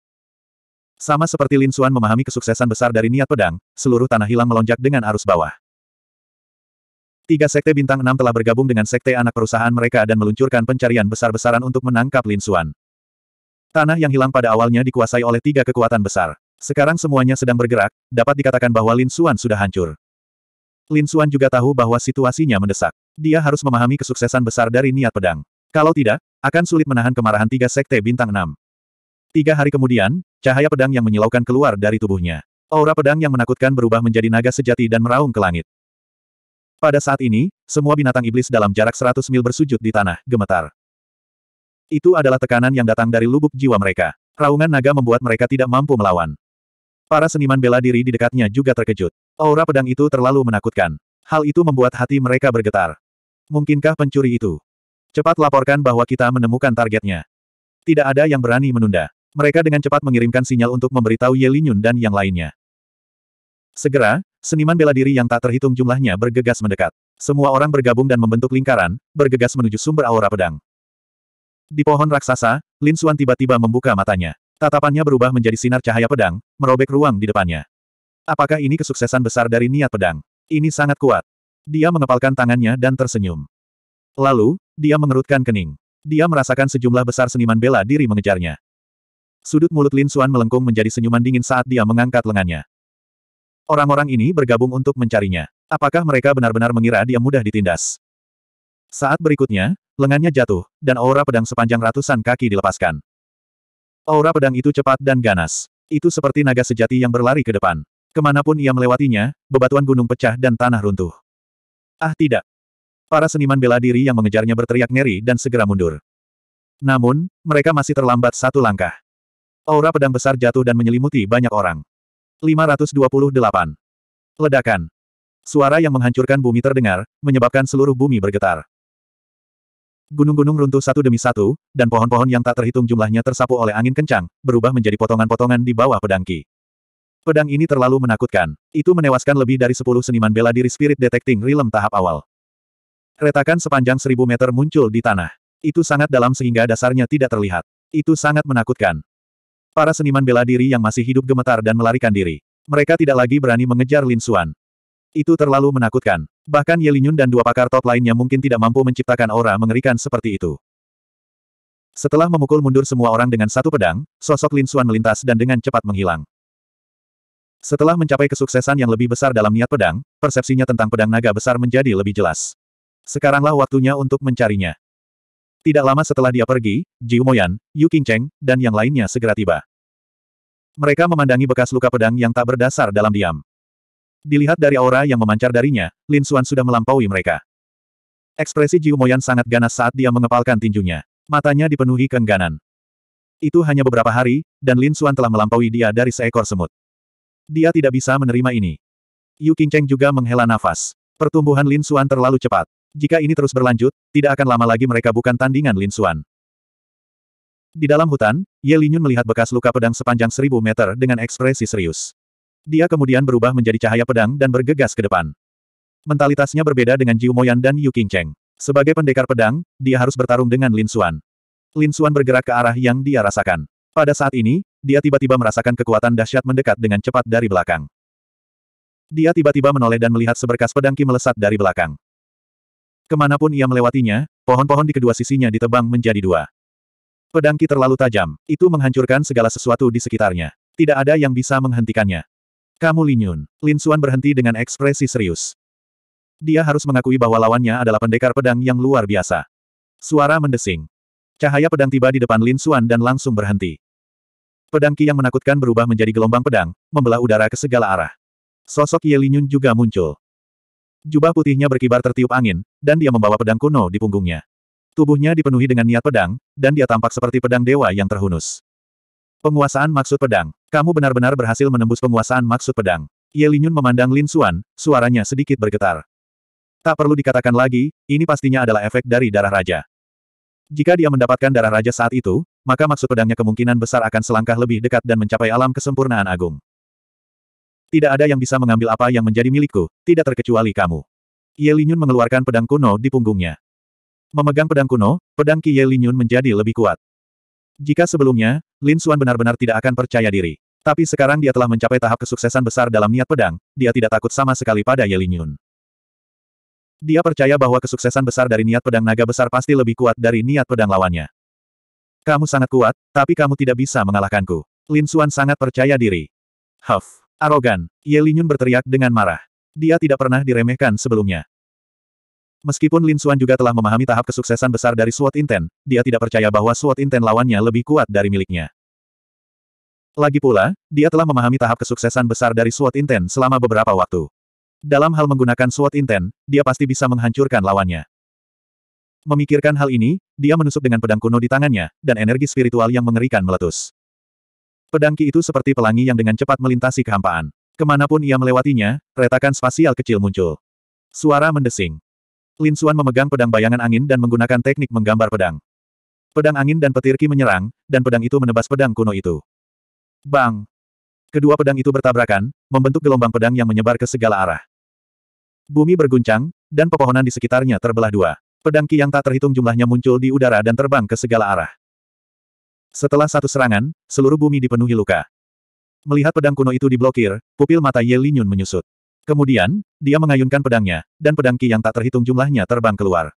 Sama seperti Lin Xuan memahami kesuksesan besar dari niat pedang, seluruh tanah hilang melonjak dengan arus bawah. Tiga sekte bintang enam telah bergabung dengan sekte anak perusahaan mereka dan meluncurkan pencarian besar-besaran untuk menangkap Lin Xuan. Tanah yang hilang pada awalnya dikuasai oleh tiga kekuatan besar. Sekarang semuanya sedang bergerak, dapat dikatakan bahwa Lin Xuan sudah hancur. Lin Xuan juga tahu bahwa situasinya mendesak. Dia harus memahami kesuksesan besar dari niat pedang. Kalau tidak, akan sulit menahan kemarahan tiga sekte bintang Enam. Tiga hari kemudian, cahaya pedang yang menyilaukan keluar dari tubuhnya. Aura pedang yang menakutkan berubah menjadi naga sejati dan meraung ke langit. Pada saat ini, semua binatang iblis dalam jarak seratus mil bersujud di tanah, gemetar. Itu adalah tekanan yang datang dari lubuk jiwa mereka. Raungan naga membuat mereka tidak mampu melawan. Para seniman bela diri di dekatnya juga terkejut. Aura pedang itu terlalu menakutkan. Hal itu membuat hati mereka bergetar. Mungkinkah pencuri itu? Cepat laporkan bahwa kita menemukan targetnya. Tidak ada yang berani menunda. Mereka dengan cepat mengirimkan sinyal untuk memberitahu Ye Linyun dan yang lainnya. Segera, seniman bela diri yang tak terhitung jumlahnya bergegas mendekat. Semua orang bergabung dan membentuk lingkaran, bergegas menuju sumber aura pedang. Di pohon raksasa, Lin Suan tiba-tiba membuka matanya. Tatapannya berubah menjadi sinar cahaya pedang, merobek ruang di depannya. Apakah ini kesuksesan besar dari niat pedang? Ini sangat kuat. Dia mengepalkan tangannya dan tersenyum. Lalu, dia mengerutkan kening. Dia merasakan sejumlah besar seniman bela diri mengejarnya. Sudut mulut Lin Suan melengkung menjadi senyuman dingin saat dia mengangkat lengannya. Orang-orang ini bergabung untuk mencarinya. Apakah mereka benar-benar mengira dia mudah ditindas? Saat berikutnya, lengannya jatuh, dan aura pedang sepanjang ratusan kaki dilepaskan. Aura pedang itu cepat dan ganas. Itu seperti naga sejati yang berlari ke depan. Kemanapun ia melewatinya, bebatuan gunung pecah dan tanah runtuh. Ah tidak, Para seniman bela diri yang mengejarnya berteriak ngeri dan segera mundur. Namun, mereka masih terlambat satu langkah. Aura pedang besar jatuh dan menyelimuti banyak orang. 528. Ledakan. Suara yang menghancurkan bumi terdengar, menyebabkan seluruh bumi bergetar. Gunung-gunung runtuh satu demi satu, dan pohon-pohon yang tak terhitung jumlahnya tersapu oleh angin kencang, berubah menjadi potongan-potongan di bawah pedang Ki. Pedang ini terlalu menakutkan. Itu menewaskan lebih dari sepuluh seniman bela diri spirit detecting realm tahap awal. Retakan sepanjang seribu meter muncul di tanah. Itu sangat dalam sehingga dasarnya tidak terlihat. Itu sangat menakutkan. Para seniman bela diri yang masih hidup gemetar dan melarikan diri. Mereka tidak lagi berani mengejar Lin Xuan. Itu terlalu menakutkan. Bahkan Yelinyun dan dua pakar top lainnya mungkin tidak mampu menciptakan aura mengerikan seperti itu. Setelah memukul mundur semua orang dengan satu pedang, sosok Lin Xuan melintas dan dengan cepat menghilang. Setelah mencapai kesuksesan yang lebih besar dalam niat pedang, persepsinya tentang pedang naga besar menjadi lebih jelas. Sekaranglah waktunya untuk mencarinya. Tidak lama setelah dia pergi, Ji Umoyan, Yu Qingcheng, dan yang lainnya segera tiba. Mereka memandangi bekas luka pedang yang tak berdasar dalam diam. Dilihat dari aura yang memancar darinya, Lin Xuan sudah melampaui mereka. Ekspresi Ji Umoyan sangat ganas saat dia mengepalkan tinjunya. Matanya dipenuhi keengganan. Itu hanya beberapa hari, dan Lin Xuan telah melampaui dia dari seekor semut. Dia tidak bisa menerima ini. Yu Qingcheng juga menghela nafas. Pertumbuhan Lin Xuan terlalu cepat. Jika ini terus berlanjut, tidak akan lama lagi mereka bukan tandingan Lin Xuan. Di dalam hutan, Ye Yun melihat bekas luka pedang sepanjang seribu meter dengan ekspresi serius. Dia kemudian berubah menjadi cahaya pedang dan bergegas ke depan. Mentalitasnya berbeda dengan Jiu Moyan dan Yu King Cheng. Sebagai pendekar pedang, dia harus bertarung dengan Lin Xuan. Lin Xuan bergerak ke arah yang dia rasakan. Pada saat ini, dia tiba-tiba merasakan kekuatan dahsyat mendekat dengan cepat dari belakang. Dia tiba-tiba menoleh dan melihat seberkas pedang Ki melesat dari belakang. Kemanapun ia melewatinya, pohon-pohon di kedua sisinya ditebang menjadi dua. Pedangki terlalu tajam, itu menghancurkan segala sesuatu di sekitarnya. Tidak ada yang bisa menghentikannya. Kamu Linyun. Lin Xuan berhenti dengan ekspresi serius. Dia harus mengakui bahwa lawannya adalah pendekar pedang yang luar biasa. Suara mendesing. Cahaya pedang tiba di depan Lin Xuan dan langsung berhenti. Pedangki yang menakutkan berubah menjadi gelombang pedang, membelah udara ke segala arah. Sosok Ye Linyun juga muncul. Jubah putihnya berkibar tertiup angin, dan dia membawa pedang kuno di punggungnya. Tubuhnya dipenuhi dengan niat pedang, dan dia tampak seperti pedang dewa yang terhunus. Penguasaan maksud pedang. Kamu benar-benar berhasil menembus penguasaan maksud pedang. Ye Linyun memandang Lin Xuan, suaranya sedikit bergetar. Tak perlu dikatakan lagi, ini pastinya adalah efek dari darah raja. Jika dia mendapatkan darah raja saat itu, maka maksud pedangnya kemungkinan besar akan selangkah lebih dekat dan mencapai alam kesempurnaan agung. Tidak ada yang bisa mengambil apa yang menjadi milikku, tidak terkecuali kamu. Ye Linyun mengeluarkan pedang kuno di punggungnya. Memegang pedang kuno, pedang Ki Ye Linyun menjadi lebih kuat. Jika sebelumnya, Lin Xuan benar-benar tidak akan percaya diri. Tapi sekarang dia telah mencapai tahap kesuksesan besar dalam niat pedang, dia tidak takut sama sekali pada Ye Linyun. Dia percaya bahwa kesuksesan besar dari niat pedang naga besar pasti lebih kuat dari niat pedang lawannya. Kamu sangat kuat, tapi kamu tidak bisa mengalahkanku. Lin Xuan sangat percaya diri. Huff. Arogan, Ye Linyun berteriak dengan marah. Dia tidak pernah diremehkan sebelumnya. Meskipun Lin Xuan juga telah memahami tahap kesuksesan besar dari Sword Inten, dia tidak percaya bahwa Sword Inten lawannya lebih kuat dari miliknya. Lagi pula, dia telah memahami tahap kesuksesan besar dari Sword Inten selama beberapa waktu. Dalam hal menggunakan Sword Inten, dia pasti bisa menghancurkan lawannya. Memikirkan hal ini, dia menusuk dengan pedang kuno di tangannya, dan energi spiritual yang mengerikan meletus. Pedangki itu seperti pelangi yang dengan cepat melintasi kehampaan. Kemanapun ia melewatinya, retakan spasial kecil muncul. Suara mendesing. Lin Xuan memegang pedang bayangan angin dan menggunakan teknik menggambar pedang. Pedang angin dan petir Ki menyerang, dan pedang itu menebas pedang kuno itu. Bang! Kedua pedang itu bertabrakan, membentuk gelombang pedang yang menyebar ke segala arah. Bumi berguncang, dan pepohonan di sekitarnya terbelah dua. Pedang Ki yang tak terhitung jumlahnya muncul di udara dan terbang ke segala arah. Setelah satu serangan, seluruh bumi dipenuhi luka. Melihat pedang kuno itu diblokir, pupil mata Ye Linyun menyusut. Kemudian, dia mengayunkan pedangnya, dan pedang Ki yang tak terhitung jumlahnya terbang keluar.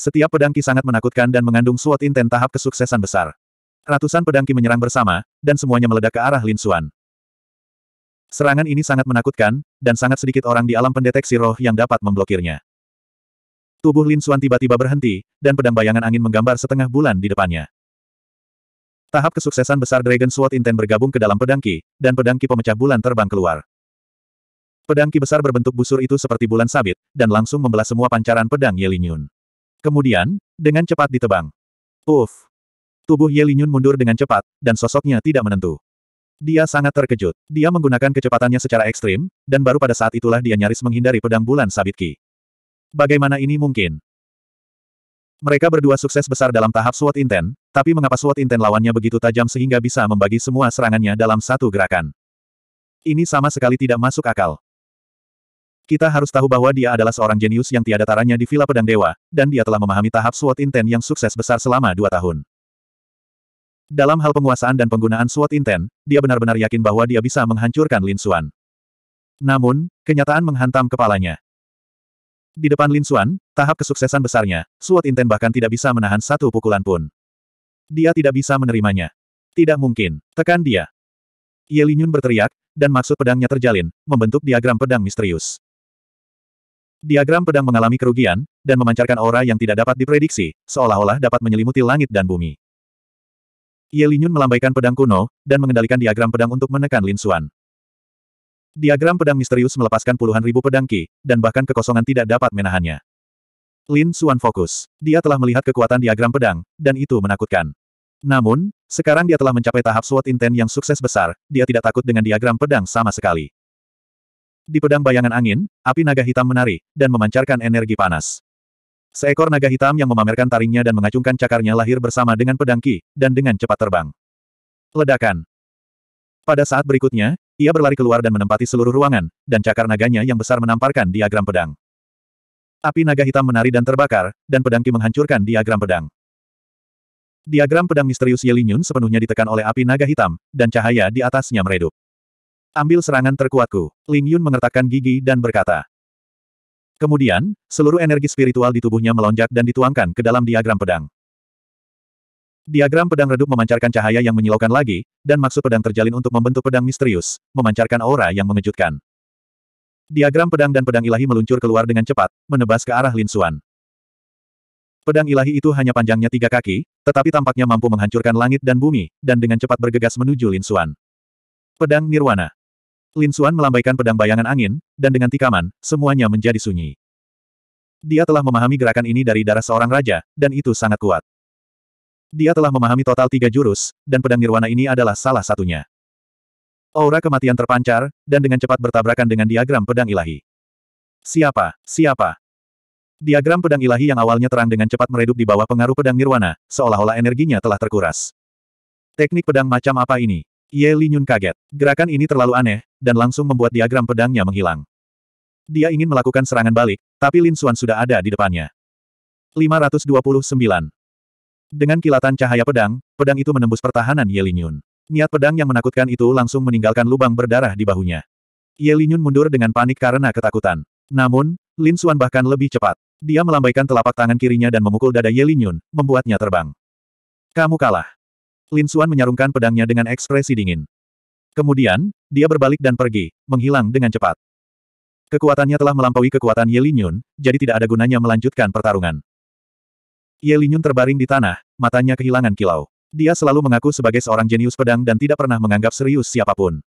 Setiap pedang Ki sangat menakutkan dan mengandung suot intent tahap kesuksesan besar. Ratusan pedang Ki menyerang bersama, dan semuanya meledak ke arah Lin Xuan. Serangan ini sangat menakutkan, dan sangat sedikit orang di alam pendeteksi roh yang dapat memblokirnya. Tubuh Lin Xuan tiba-tiba berhenti, dan pedang bayangan angin menggambar setengah bulan di depannya. Tahap kesuksesan besar Dragon Sword intent bergabung ke dalam pedangki, dan pedangki pemecah bulan terbang keluar. Pedangki besar berbentuk busur itu seperti bulan sabit, dan langsung membelah semua pancaran pedang Yelinyun. Kemudian, dengan cepat ditebang. Uff! Tubuh Yelinyun mundur dengan cepat, dan sosoknya tidak menentu. Dia sangat terkejut. Dia menggunakan kecepatannya secara ekstrim, dan baru pada saat itulah dia nyaris menghindari pedang bulan sabit Ki. Bagaimana ini mungkin? Mereka berdua sukses besar dalam tahap SWOT Inten, tapi mengapa SWOT Inten lawannya begitu tajam sehingga bisa membagi semua serangannya dalam satu gerakan? Ini sama sekali tidak masuk akal. Kita harus tahu bahwa dia adalah seorang jenius yang tiada taranya di Villa Pedang Dewa, dan dia telah memahami tahap SWOT Inten yang sukses besar selama dua tahun. Dalam hal penguasaan dan penggunaan SWOT Inten, dia benar-benar yakin bahwa dia bisa menghancurkan Lin Xuan. Namun, kenyataan menghantam kepalanya. Di depan Lin Xuan, tahap kesuksesan besarnya, Suot Inten bahkan tidak bisa menahan satu pukulan pun. Dia tidak bisa menerimanya. Tidak mungkin, tekan dia. Ye Yun berteriak, dan maksud pedangnya terjalin, membentuk diagram pedang misterius. Diagram pedang mengalami kerugian, dan memancarkan aura yang tidak dapat diprediksi, seolah-olah dapat menyelimuti langit dan bumi. Ye Yun melambaikan pedang kuno, dan mengendalikan diagram pedang untuk menekan Lin Xuan. Diagram pedang misterius melepaskan puluhan ribu pedang ki, dan bahkan kekosongan tidak dapat menahannya. Lin Xuan fokus. Dia telah melihat kekuatan diagram pedang, dan itu menakutkan. Namun, sekarang dia telah mencapai tahap SWOT inten yang sukses besar, dia tidak takut dengan diagram pedang sama sekali. Di pedang bayangan angin, api naga hitam menari, dan memancarkan energi panas. Seekor naga hitam yang memamerkan taringnya dan mengacungkan cakarnya lahir bersama dengan pedang ki, dan dengan cepat terbang. Ledakan. Pada saat berikutnya, ia berlari keluar dan menempati seluruh ruangan, dan cakar naganya yang besar menamparkan diagram pedang. Api naga hitam menari dan terbakar, dan pedang Ki menghancurkan diagram pedang. Diagram pedang misterius Yun sepenuhnya ditekan oleh api naga hitam, dan cahaya di atasnya meredup. Ambil serangan terkuatku, Ling Yun mengertakkan gigi dan berkata. Kemudian, seluruh energi spiritual di tubuhnya melonjak dan dituangkan ke dalam diagram pedang. Diagram pedang redup memancarkan cahaya yang menyilaukan lagi, dan maksud pedang terjalin untuk membentuk pedang misterius, memancarkan aura yang mengejutkan. Diagram pedang dan pedang ilahi meluncur keluar dengan cepat, menebas ke arah Lin Xuan. Pedang ilahi itu hanya panjangnya tiga kaki, tetapi tampaknya mampu menghancurkan langit dan bumi, dan dengan cepat bergegas menuju Lin Xuan. Pedang Nirwana Lin Xuan melambaikan pedang bayangan angin, dan dengan tikaman, semuanya menjadi sunyi. Dia telah memahami gerakan ini dari darah seorang raja, dan itu sangat kuat. Dia telah memahami total tiga jurus, dan pedang nirwana ini adalah salah satunya. Aura kematian terpancar, dan dengan cepat bertabrakan dengan diagram pedang ilahi. Siapa? Siapa? Diagram pedang ilahi yang awalnya terang dengan cepat meredup di bawah pengaruh pedang nirwana, seolah-olah energinya telah terkuras. Teknik pedang macam apa ini? Ye Linyun kaget. Gerakan ini terlalu aneh, dan langsung membuat diagram pedangnya menghilang. Dia ingin melakukan serangan balik, tapi Lin Xuan sudah ada di depannya. 529. Dengan kilatan cahaya pedang, pedang itu menembus pertahanan Yelinyun. Niat pedang yang menakutkan itu langsung meninggalkan lubang berdarah di bahunya. Yelinyun mundur dengan panik karena ketakutan. Namun, Lin Suan bahkan lebih cepat. Dia melambaikan telapak tangan kirinya dan memukul dada Yelinyun, membuatnya terbang. Kamu kalah. Lin Suan menyarungkan pedangnya dengan ekspresi dingin. Kemudian, dia berbalik dan pergi, menghilang dengan cepat. Kekuatannya telah melampaui kekuatan Yelinyun, jadi tidak ada gunanya melanjutkan pertarungan. Yelinyun terbaring di tanah, matanya kehilangan kilau. Dia selalu mengaku sebagai seorang jenius pedang dan tidak pernah menganggap serius siapapun.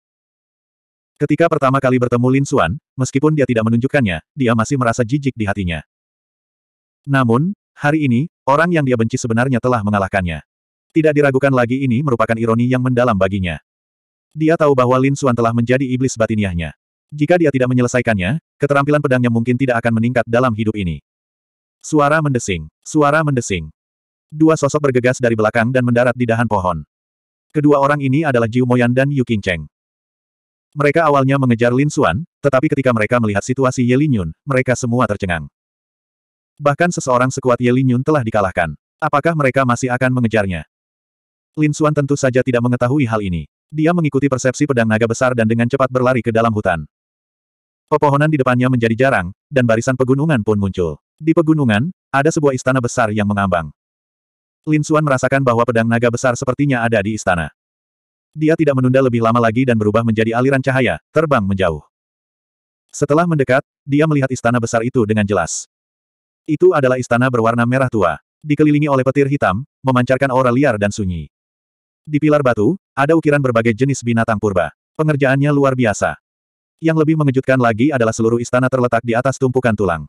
Ketika pertama kali bertemu Lin Xuan, meskipun dia tidak menunjukkannya, dia masih merasa jijik di hatinya. Namun, hari ini, orang yang dia benci sebenarnya telah mengalahkannya. Tidak diragukan lagi ini merupakan ironi yang mendalam baginya. Dia tahu bahwa Lin Xuan telah menjadi iblis batiniahnya. Jika dia tidak menyelesaikannya, keterampilan pedangnya mungkin tidak akan meningkat dalam hidup ini. Suara mendesing. Suara mendesing. Dua sosok bergegas dari belakang dan mendarat di dahan pohon. Kedua orang ini adalah Jiu Moyan dan Yu Qingcheng. Mereka awalnya mengejar Lin Xuan, tetapi ketika mereka melihat situasi Ye Lin Yun, mereka semua tercengang. Bahkan seseorang sekuat Ye Lin Yun telah dikalahkan. Apakah mereka masih akan mengejarnya? Lin Xuan tentu saja tidak mengetahui hal ini. Dia mengikuti persepsi pedang naga besar dan dengan cepat berlari ke dalam hutan. Pepohonan di depannya menjadi jarang, dan barisan pegunungan pun muncul. Di pegunungan, ada sebuah istana besar yang mengambang. Lin Suan merasakan bahwa pedang naga besar sepertinya ada di istana. Dia tidak menunda lebih lama lagi dan berubah menjadi aliran cahaya, terbang menjauh. Setelah mendekat, dia melihat istana besar itu dengan jelas. Itu adalah istana berwarna merah tua, dikelilingi oleh petir hitam, memancarkan aura liar dan sunyi. Di pilar batu, ada ukiran berbagai jenis binatang purba. Pengerjaannya luar biasa. Yang lebih mengejutkan lagi adalah seluruh istana terletak di atas tumpukan tulang.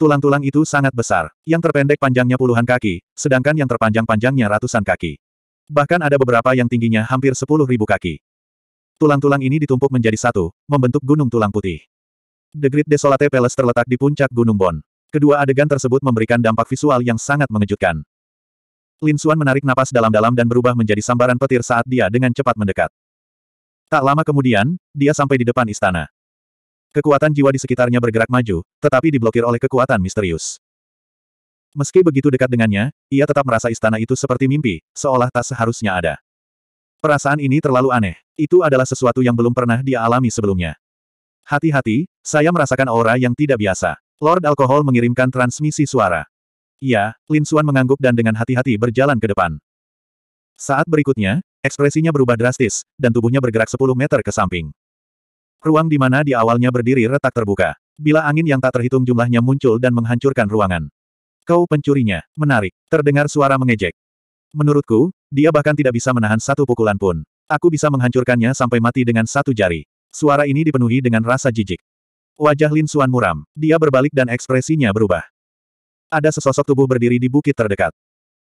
Tulang-tulang itu sangat besar, yang terpendek panjangnya puluhan kaki, sedangkan yang terpanjang-panjangnya ratusan kaki. Bahkan ada beberapa yang tingginya hampir sepuluh ribu kaki. Tulang-tulang ini ditumpuk menjadi satu, membentuk gunung tulang putih. The Great Desolate Palace terletak di puncak Gunung Bon. Kedua adegan tersebut memberikan dampak visual yang sangat mengejutkan. Lin Suan menarik napas dalam-dalam dan berubah menjadi sambaran petir saat dia dengan cepat mendekat. Tak lama kemudian, dia sampai di depan istana. Kekuatan jiwa di sekitarnya bergerak maju, tetapi diblokir oleh kekuatan misterius. Meski begitu dekat dengannya, ia tetap merasa istana itu seperti mimpi, seolah tak seharusnya ada. Perasaan ini terlalu aneh. Itu adalah sesuatu yang belum pernah dia alami sebelumnya. Hati-hati, saya merasakan aura yang tidak biasa. Lord Alkohol mengirimkan transmisi suara. Iya, Lin Suan mengangguk dan dengan hati-hati berjalan ke depan. Saat berikutnya, ekspresinya berubah drastis, dan tubuhnya bergerak 10 meter ke samping. Ruang di mana di awalnya berdiri retak terbuka. Bila angin yang tak terhitung jumlahnya muncul dan menghancurkan ruangan. Kau pencurinya, menarik. Terdengar suara mengejek. Menurutku, dia bahkan tidak bisa menahan satu pukulan pun. Aku bisa menghancurkannya sampai mati dengan satu jari. Suara ini dipenuhi dengan rasa jijik. Wajah Lin Suan muram. Dia berbalik dan ekspresinya berubah. Ada sesosok tubuh berdiri di bukit terdekat.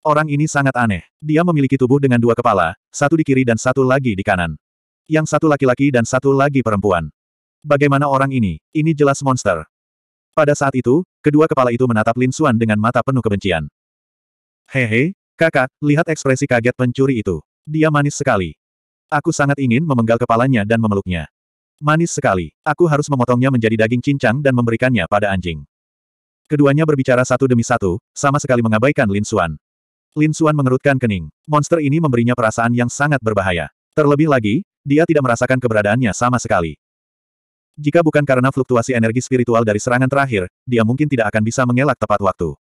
Orang ini sangat aneh. Dia memiliki tubuh dengan dua kepala, satu di kiri dan satu lagi di kanan. Yang satu laki-laki dan satu lagi perempuan. Bagaimana orang ini? Ini jelas monster. Pada saat itu, kedua kepala itu menatap Lin Xuan dengan mata penuh kebencian. Hehe, kakak, lihat ekspresi kaget pencuri itu. Dia manis sekali. Aku sangat ingin memenggal kepalanya dan memeluknya. Manis sekali. Aku harus memotongnya menjadi daging cincang dan memberikannya pada anjing. Keduanya berbicara satu demi satu, sama sekali mengabaikan Lin Xuan. Lin Xuan mengerutkan kening. Monster ini memberinya perasaan yang sangat berbahaya. Terlebih lagi, dia tidak merasakan keberadaannya sama sekali. Jika bukan karena fluktuasi energi spiritual dari serangan terakhir, dia mungkin tidak akan bisa mengelak tepat waktu.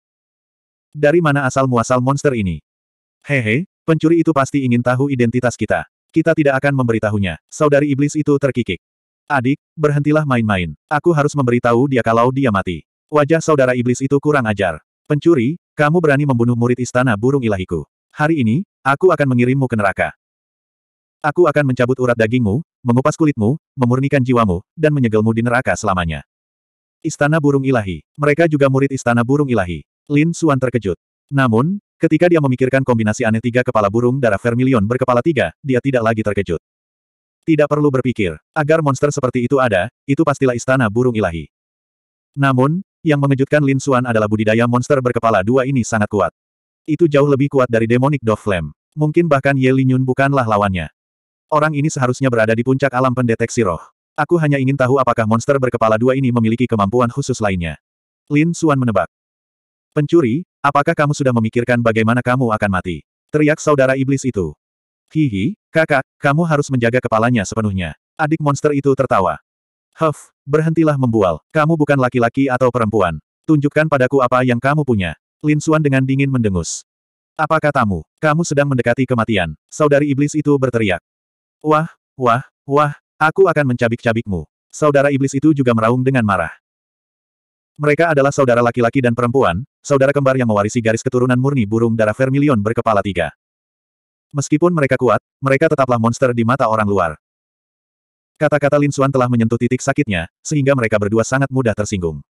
Dari mana asal-muasal monster ini? Hehe, pencuri itu pasti ingin tahu identitas kita. Kita tidak akan memberitahunya. Saudari iblis itu terkikik. Adik, berhentilah main-main. Aku harus memberitahu dia kalau dia mati. Wajah saudara iblis itu kurang ajar. Pencuri, kamu berani membunuh murid istana burung ilahiku. Hari ini, aku akan mengirimmu ke neraka. Aku akan mencabut urat dagingmu, mengupas kulitmu, memurnikan jiwamu, dan menyegelmu di neraka selamanya. Istana Burung Ilahi. Mereka juga murid Istana Burung Ilahi. Lin Suan terkejut. Namun, ketika dia memikirkan kombinasi aneh tiga kepala burung darah vermilion berkepala tiga, dia tidak lagi terkejut. Tidak perlu berpikir, agar monster seperti itu ada, itu pastilah Istana Burung Ilahi. Namun, yang mengejutkan Lin Suan adalah budidaya monster berkepala dua ini sangat kuat. Itu jauh lebih kuat dari Demonic Dove Flame. Mungkin bahkan Ye Yun bukanlah lawannya. Orang ini seharusnya berada di puncak alam pendeteksi roh. Aku hanya ingin tahu apakah monster berkepala dua ini memiliki kemampuan khusus lainnya. Lin Suan menebak. Pencuri, apakah kamu sudah memikirkan bagaimana kamu akan mati? Teriak saudara iblis itu. Hihi, kakak, kamu harus menjaga kepalanya sepenuhnya. Adik monster itu tertawa. Huff, berhentilah membual. Kamu bukan laki-laki atau perempuan. Tunjukkan padaku apa yang kamu punya. Lin Suan dengan dingin mendengus. Apa katamu? Kamu sedang mendekati kematian. Saudari iblis itu berteriak. Wah, wah, wah, aku akan mencabik-cabikmu. Saudara iblis itu juga meraung dengan marah. Mereka adalah saudara laki-laki dan perempuan, saudara kembar yang mewarisi garis keturunan murni burung darah vermilion berkepala tiga. Meskipun mereka kuat, mereka tetaplah monster di mata orang luar. Kata-kata Lin Xuan telah menyentuh titik sakitnya, sehingga mereka berdua sangat mudah tersinggung.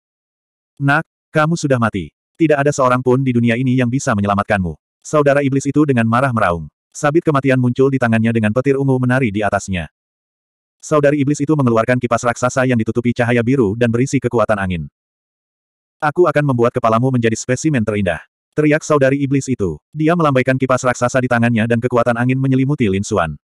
Nak, kamu sudah mati. Tidak ada seorang pun di dunia ini yang bisa menyelamatkanmu. Saudara iblis itu dengan marah meraung. Sabit kematian muncul di tangannya dengan petir ungu menari di atasnya. Saudari iblis itu mengeluarkan kipas raksasa yang ditutupi cahaya biru dan berisi kekuatan angin. Aku akan membuat kepalamu menjadi spesimen terindah. Teriak saudari iblis itu. Dia melambaikan kipas raksasa di tangannya dan kekuatan angin menyelimuti Lin Xuan.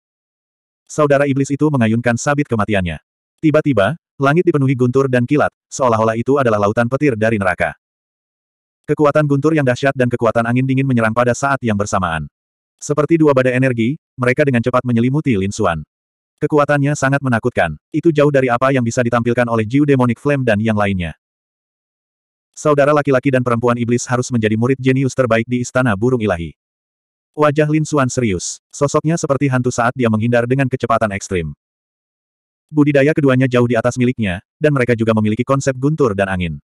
Saudara iblis itu mengayunkan sabit kematiannya. Tiba-tiba, langit dipenuhi guntur dan kilat, seolah-olah itu adalah lautan petir dari neraka. Kekuatan guntur yang dahsyat dan kekuatan angin dingin menyerang pada saat yang bersamaan. Seperti dua badai energi, mereka dengan cepat menyelimuti Lin Xuan. Kekuatannya sangat menakutkan. Itu jauh dari apa yang bisa ditampilkan oleh Jiu Demonic Flame dan yang lainnya. Saudara laki-laki dan perempuan iblis harus menjadi murid jenius terbaik di Istana Burung Ilahi. Wajah Lin Xuan serius. Sosoknya seperti hantu saat dia menghindar dengan kecepatan ekstrim. Budidaya keduanya jauh di atas miliknya, dan mereka juga memiliki konsep guntur dan angin.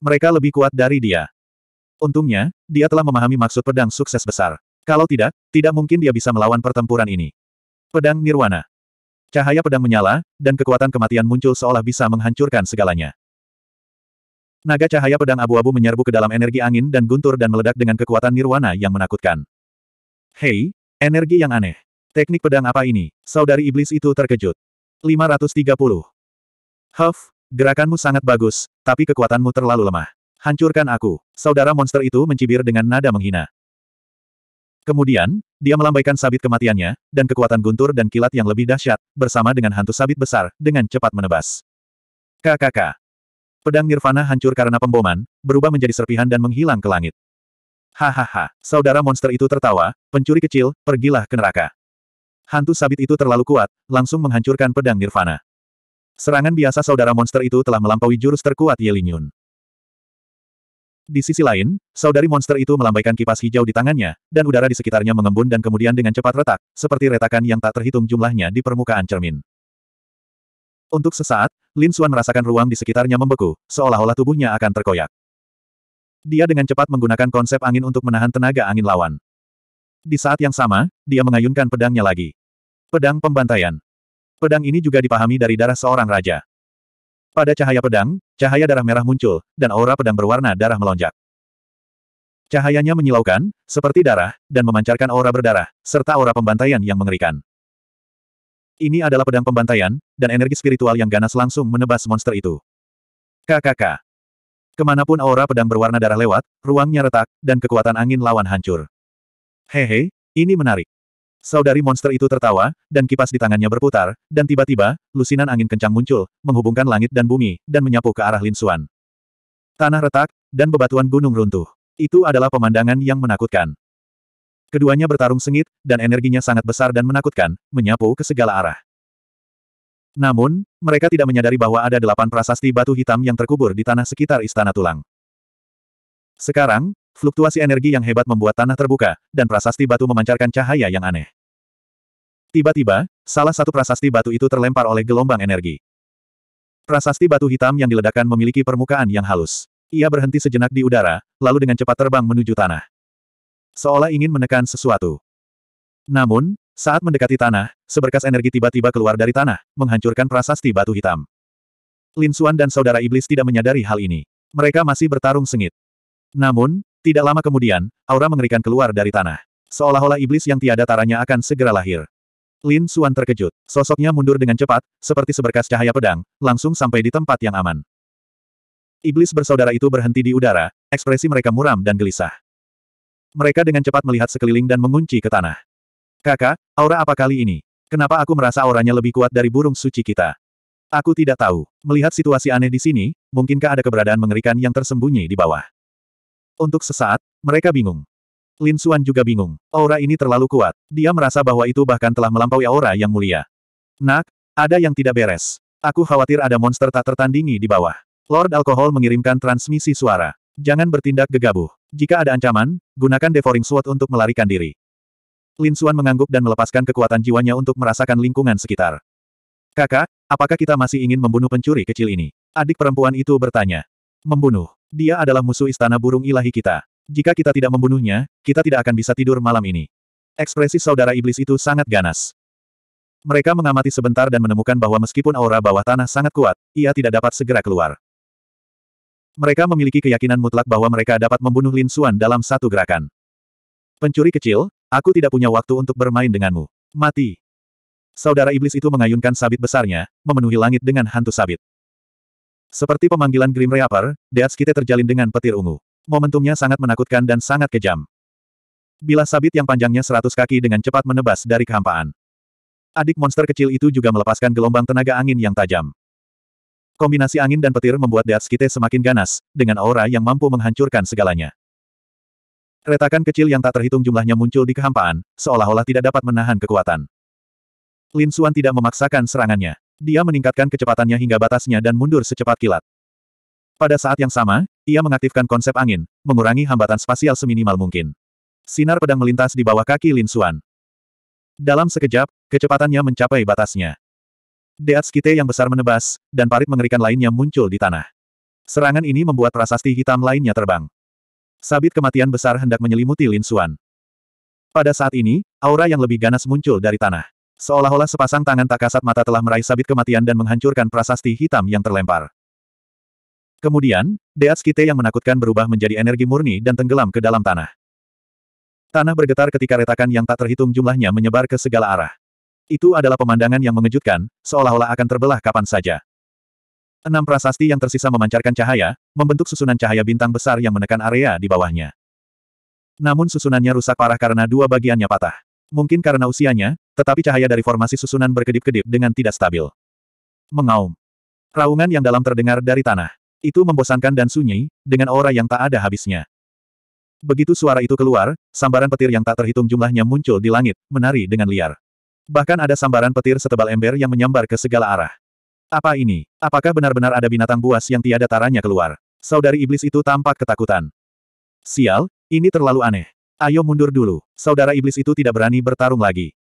Mereka lebih kuat dari dia. Untungnya, dia telah memahami maksud pedang sukses besar. Kalau tidak, tidak mungkin dia bisa melawan pertempuran ini. Pedang Nirwana. Cahaya pedang menyala, dan kekuatan kematian muncul seolah bisa menghancurkan segalanya. Naga cahaya pedang abu-abu menyerbu ke dalam energi angin dan guntur dan meledak dengan kekuatan nirwana yang menakutkan. Hei, energi yang aneh. Teknik pedang apa ini? Saudari iblis itu terkejut. 530. Huff, gerakanmu sangat bagus, tapi kekuatanmu terlalu lemah. Hancurkan aku. Saudara monster itu mencibir dengan nada menghina. Kemudian, dia melambaikan sabit kematiannya, dan kekuatan guntur dan kilat yang lebih dahsyat, bersama dengan hantu sabit besar, dengan cepat menebas. KKK. Pedang Nirvana hancur karena pemboman, berubah menjadi serpihan dan menghilang ke langit. Hahaha, saudara monster itu tertawa, pencuri kecil, pergilah ke neraka. Hantu sabit itu terlalu kuat, langsung menghancurkan pedang Nirvana. Serangan biasa saudara monster itu telah melampaui jurus terkuat Yelinyun. Di sisi lain, saudari monster itu melambaikan kipas hijau di tangannya, dan udara di sekitarnya mengembun dan kemudian dengan cepat retak, seperti retakan yang tak terhitung jumlahnya di permukaan cermin. Untuk sesaat, Lin Xuan merasakan ruang di sekitarnya membeku, seolah-olah tubuhnya akan terkoyak. Dia dengan cepat menggunakan konsep angin untuk menahan tenaga angin lawan. Di saat yang sama, dia mengayunkan pedangnya lagi. Pedang pembantaian. Pedang ini juga dipahami dari darah seorang raja. Pada cahaya pedang, cahaya darah merah muncul, dan aura pedang berwarna darah melonjak. Cahayanya menyilaukan, seperti darah, dan memancarkan aura berdarah, serta aura pembantaian yang mengerikan. Ini adalah pedang pembantaian, dan energi spiritual yang ganas langsung menebas monster itu. KKK. Kemanapun aura pedang berwarna darah lewat, ruangnya retak, dan kekuatan angin lawan hancur. Hehe, ini menarik. Saudari monster itu tertawa, dan kipas di tangannya berputar, dan tiba-tiba, lusinan angin kencang muncul, menghubungkan langit dan bumi, dan menyapu ke arah Lin Xuan. Tanah retak, dan bebatuan gunung runtuh. Itu adalah pemandangan yang menakutkan. Keduanya bertarung sengit, dan energinya sangat besar dan menakutkan, menyapu ke segala arah. Namun, mereka tidak menyadari bahwa ada delapan prasasti batu hitam yang terkubur di tanah sekitar Istana Tulang. Sekarang, Fluktuasi energi yang hebat membuat tanah terbuka, dan prasasti batu memancarkan cahaya yang aneh. Tiba-tiba, salah satu prasasti batu itu terlempar oleh gelombang energi. Prasasti batu hitam yang diledakkan memiliki permukaan yang halus. Ia berhenti sejenak di udara, lalu dengan cepat terbang menuju tanah. Seolah ingin menekan sesuatu. Namun, saat mendekati tanah, seberkas energi tiba-tiba keluar dari tanah, menghancurkan prasasti batu hitam. Lin Suan dan saudara iblis tidak menyadari hal ini. Mereka masih bertarung sengit. Namun, tidak lama kemudian, aura mengerikan keluar dari tanah. Seolah-olah iblis yang tiada taranya akan segera lahir. Lin Suan terkejut. Sosoknya mundur dengan cepat, seperti seberkas cahaya pedang, langsung sampai di tempat yang aman. Iblis bersaudara itu berhenti di udara, ekspresi mereka muram dan gelisah. Mereka dengan cepat melihat sekeliling dan mengunci ke tanah. Kakak, aura apa kali ini? Kenapa aku merasa auranya lebih kuat dari burung suci kita? Aku tidak tahu. Melihat situasi aneh di sini, mungkinkah ada keberadaan mengerikan yang tersembunyi di bawah? Untuk sesaat, mereka bingung. Lin Xuan juga bingung. Aura ini terlalu kuat. Dia merasa bahwa itu bahkan telah melampaui aura yang mulia. Nak, ada yang tidak beres. Aku khawatir ada monster tak tertandingi di bawah. Lord Alkohol mengirimkan transmisi suara. Jangan bertindak gegabah. Jika ada ancaman, gunakan Devouring Sword untuk melarikan diri. Lin Xuan mengangguk dan melepaskan kekuatan jiwanya untuk merasakan lingkungan sekitar. Kakak, apakah kita masih ingin membunuh pencuri kecil ini? Adik perempuan itu bertanya. Membunuh. Dia adalah musuh istana burung ilahi kita. Jika kita tidak membunuhnya, kita tidak akan bisa tidur malam ini. Ekspresi saudara iblis itu sangat ganas. Mereka mengamati sebentar dan menemukan bahwa meskipun aura bawah tanah sangat kuat, ia tidak dapat segera keluar. Mereka memiliki keyakinan mutlak bahwa mereka dapat membunuh Lin Suan dalam satu gerakan. Pencuri kecil, aku tidak punya waktu untuk bermain denganmu. Mati. Saudara iblis itu mengayunkan sabit besarnya, memenuhi langit dengan hantu sabit. Seperti pemanggilan Grim Reaper, Deatskite terjalin dengan petir ungu. Momentumnya sangat menakutkan dan sangat kejam. Bila sabit yang panjangnya seratus kaki dengan cepat menebas dari kehampaan. Adik monster kecil itu juga melepaskan gelombang tenaga angin yang tajam. Kombinasi angin dan petir membuat Deatskite semakin ganas, dengan aura yang mampu menghancurkan segalanya. Retakan kecil yang tak terhitung jumlahnya muncul di kehampaan, seolah-olah tidak dapat menahan kekuatan. Lin Suan tidak memaksakan serangannya. Dia meningkatkan kecepatannya hingga batasnya dan mundur secepat kilat. Pada saat yang sama, ia mengaktifkan konsep angin, mengurangi hambatan spasial seminimal mungkin. Sinar pedang melintas di bawah kaki Lin Xuan. Dalam sekejap, kecepatannya mencapai batasnya. Deat Kite yang besar menebas, dan parit mengerikan lainnya muncul di tanah. Serangan ini membuat prasasti hitam lainnya terbang. Sabit kematian besar hendak menyelimuti Lin Xuan. Pada saat ini, aura yang lebih ganas muncul dari tanah. Seolah-olah sepasang tangan tak kasat mata telah meraih sabit kematian dan menghancurkan prasasti hitam yang terlempar. Kemudian, Deatskite yang menakutkan berubah menjadi energi murni dan tenggelam ke dalam tanah. Tanah bergetar ketika retakan yang tak terhitung jumlahnya menyebar ke segala arah. Itu adalah pemandangan yang mengejutkan, seolah-olah akan terbelah kapan saja. Enam prasasti yang tersisa memancarkan cahaya, membentuk susunan cahaya bintang besar yang menekan area di bawahnya. Namun susunannya rusak parah karena dua bagiannya patah. Mungkin karena usianya, tetapi cahaya dari formasi susunan berkedip-kedip dengan tidak stabil. Mengaum. Raungan yang dalam terdengar dari tanah. Itu membosankan dan sunyi, dengan aura yang tak ada habisnya. Begitu suara itu keluar, sambaran petir yang tak terhitung jumlahnya muncul di langit, menari dengan liar. Bahkan ada sambaran petir setebal ember yang menyambar ke segala arah. Apa ini? Apakah benar-benar ada binatang buas yang tiada taranya keluar? Saudari iblis itu tampak ketakutan. Sial, ini terlalu aneh. Ayo mundur dulu, saudara iblis itu tidak berani bertarung lagi.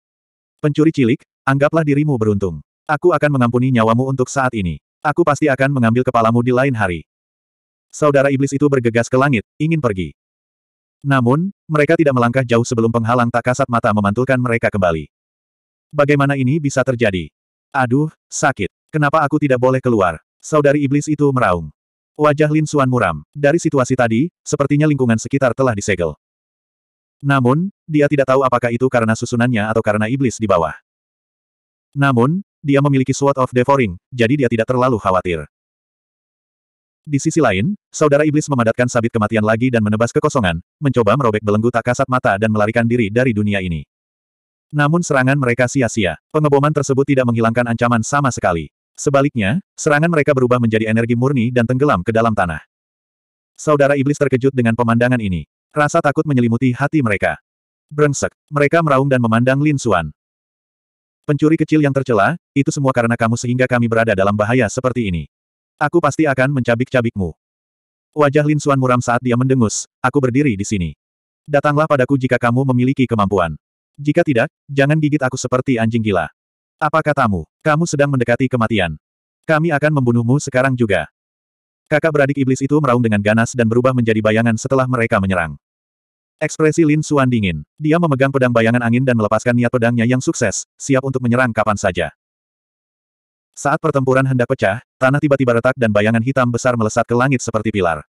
Pencuri cilik, anggaplah dirimu beruntung. Aku akan mengampuni nyawamu untuk saat ini. Aku pasti akan mengambil kepalamu di lain hari. Saudara iblis itu bergegas ke langit, ingin pergi. Namun, mereka tidak melangkah jauh sebelum penghalang tak kasat mata memantulkan mereka kembali. Bagaimana ini bisa terjadi? Aduh, sakit. Kenapa aku tidak boleh keluar? Saudari iblis itu meraung. Wajah Lin Suan muram. Dari situasi tadi, sepertinya lingkungan sekitar telah disegel. Namun, dia tidak tahu apakah itu karena susunannya atau karena iblis di bawah. Namun, dia memiliki Sword of Devouring, jadi dia tidak terlalu khawatir. Di sisi lain, saudara iblis memadatkan sabit kematian lagi dan menebas kekosongan, mencoba merobek belenggu tak kasat mata dan melarikan diri dari dunia ini. Namun serangan mereka sia-sia. Pengeboman tersebut tidak menghilangkan ancaman sama sekali. Sebaliknya, serangan mereka berubah menjadi energi murni dan tenggelam ke dalam tanah. Saudara iblis terkejut dengan pemandangan ini. Rasa takut menyelimuti hati mereka. Brengsek, mereka meraung dan memandang Lin Xuan. Pencuri kecil yang tercela, itu semua karena kamu sehingga kami berada dalam bahaya seperti ini. Aku pasti akan mencabik-cabikmu. Wajah Lin Xuan muram saat dia mendengus, aku berdiri di sini. Datanglah padaku jika kamu memiliki kemampuan. Jika tidak, jangan gigit aku seperti anjing gila. Apa katamu? Kamu sedang mendekati kematian. Kami akan membunuhmu sekarang juga. Kakak beradik iblis itu meraung dengan ganas dan berubah menjadi bayangan setelah mereka menyerang. Ekspresi Lin Xuan dingin. Dia memegang pedang bayangan angin dan melepaskan niat pedangnya yang sukses, siap untuk menyerang kapan saja. Saat pertempuran hendak pecah, tanah tiba-tiba retak dan bayangan hitam besar melesat ke langit seperti pilar.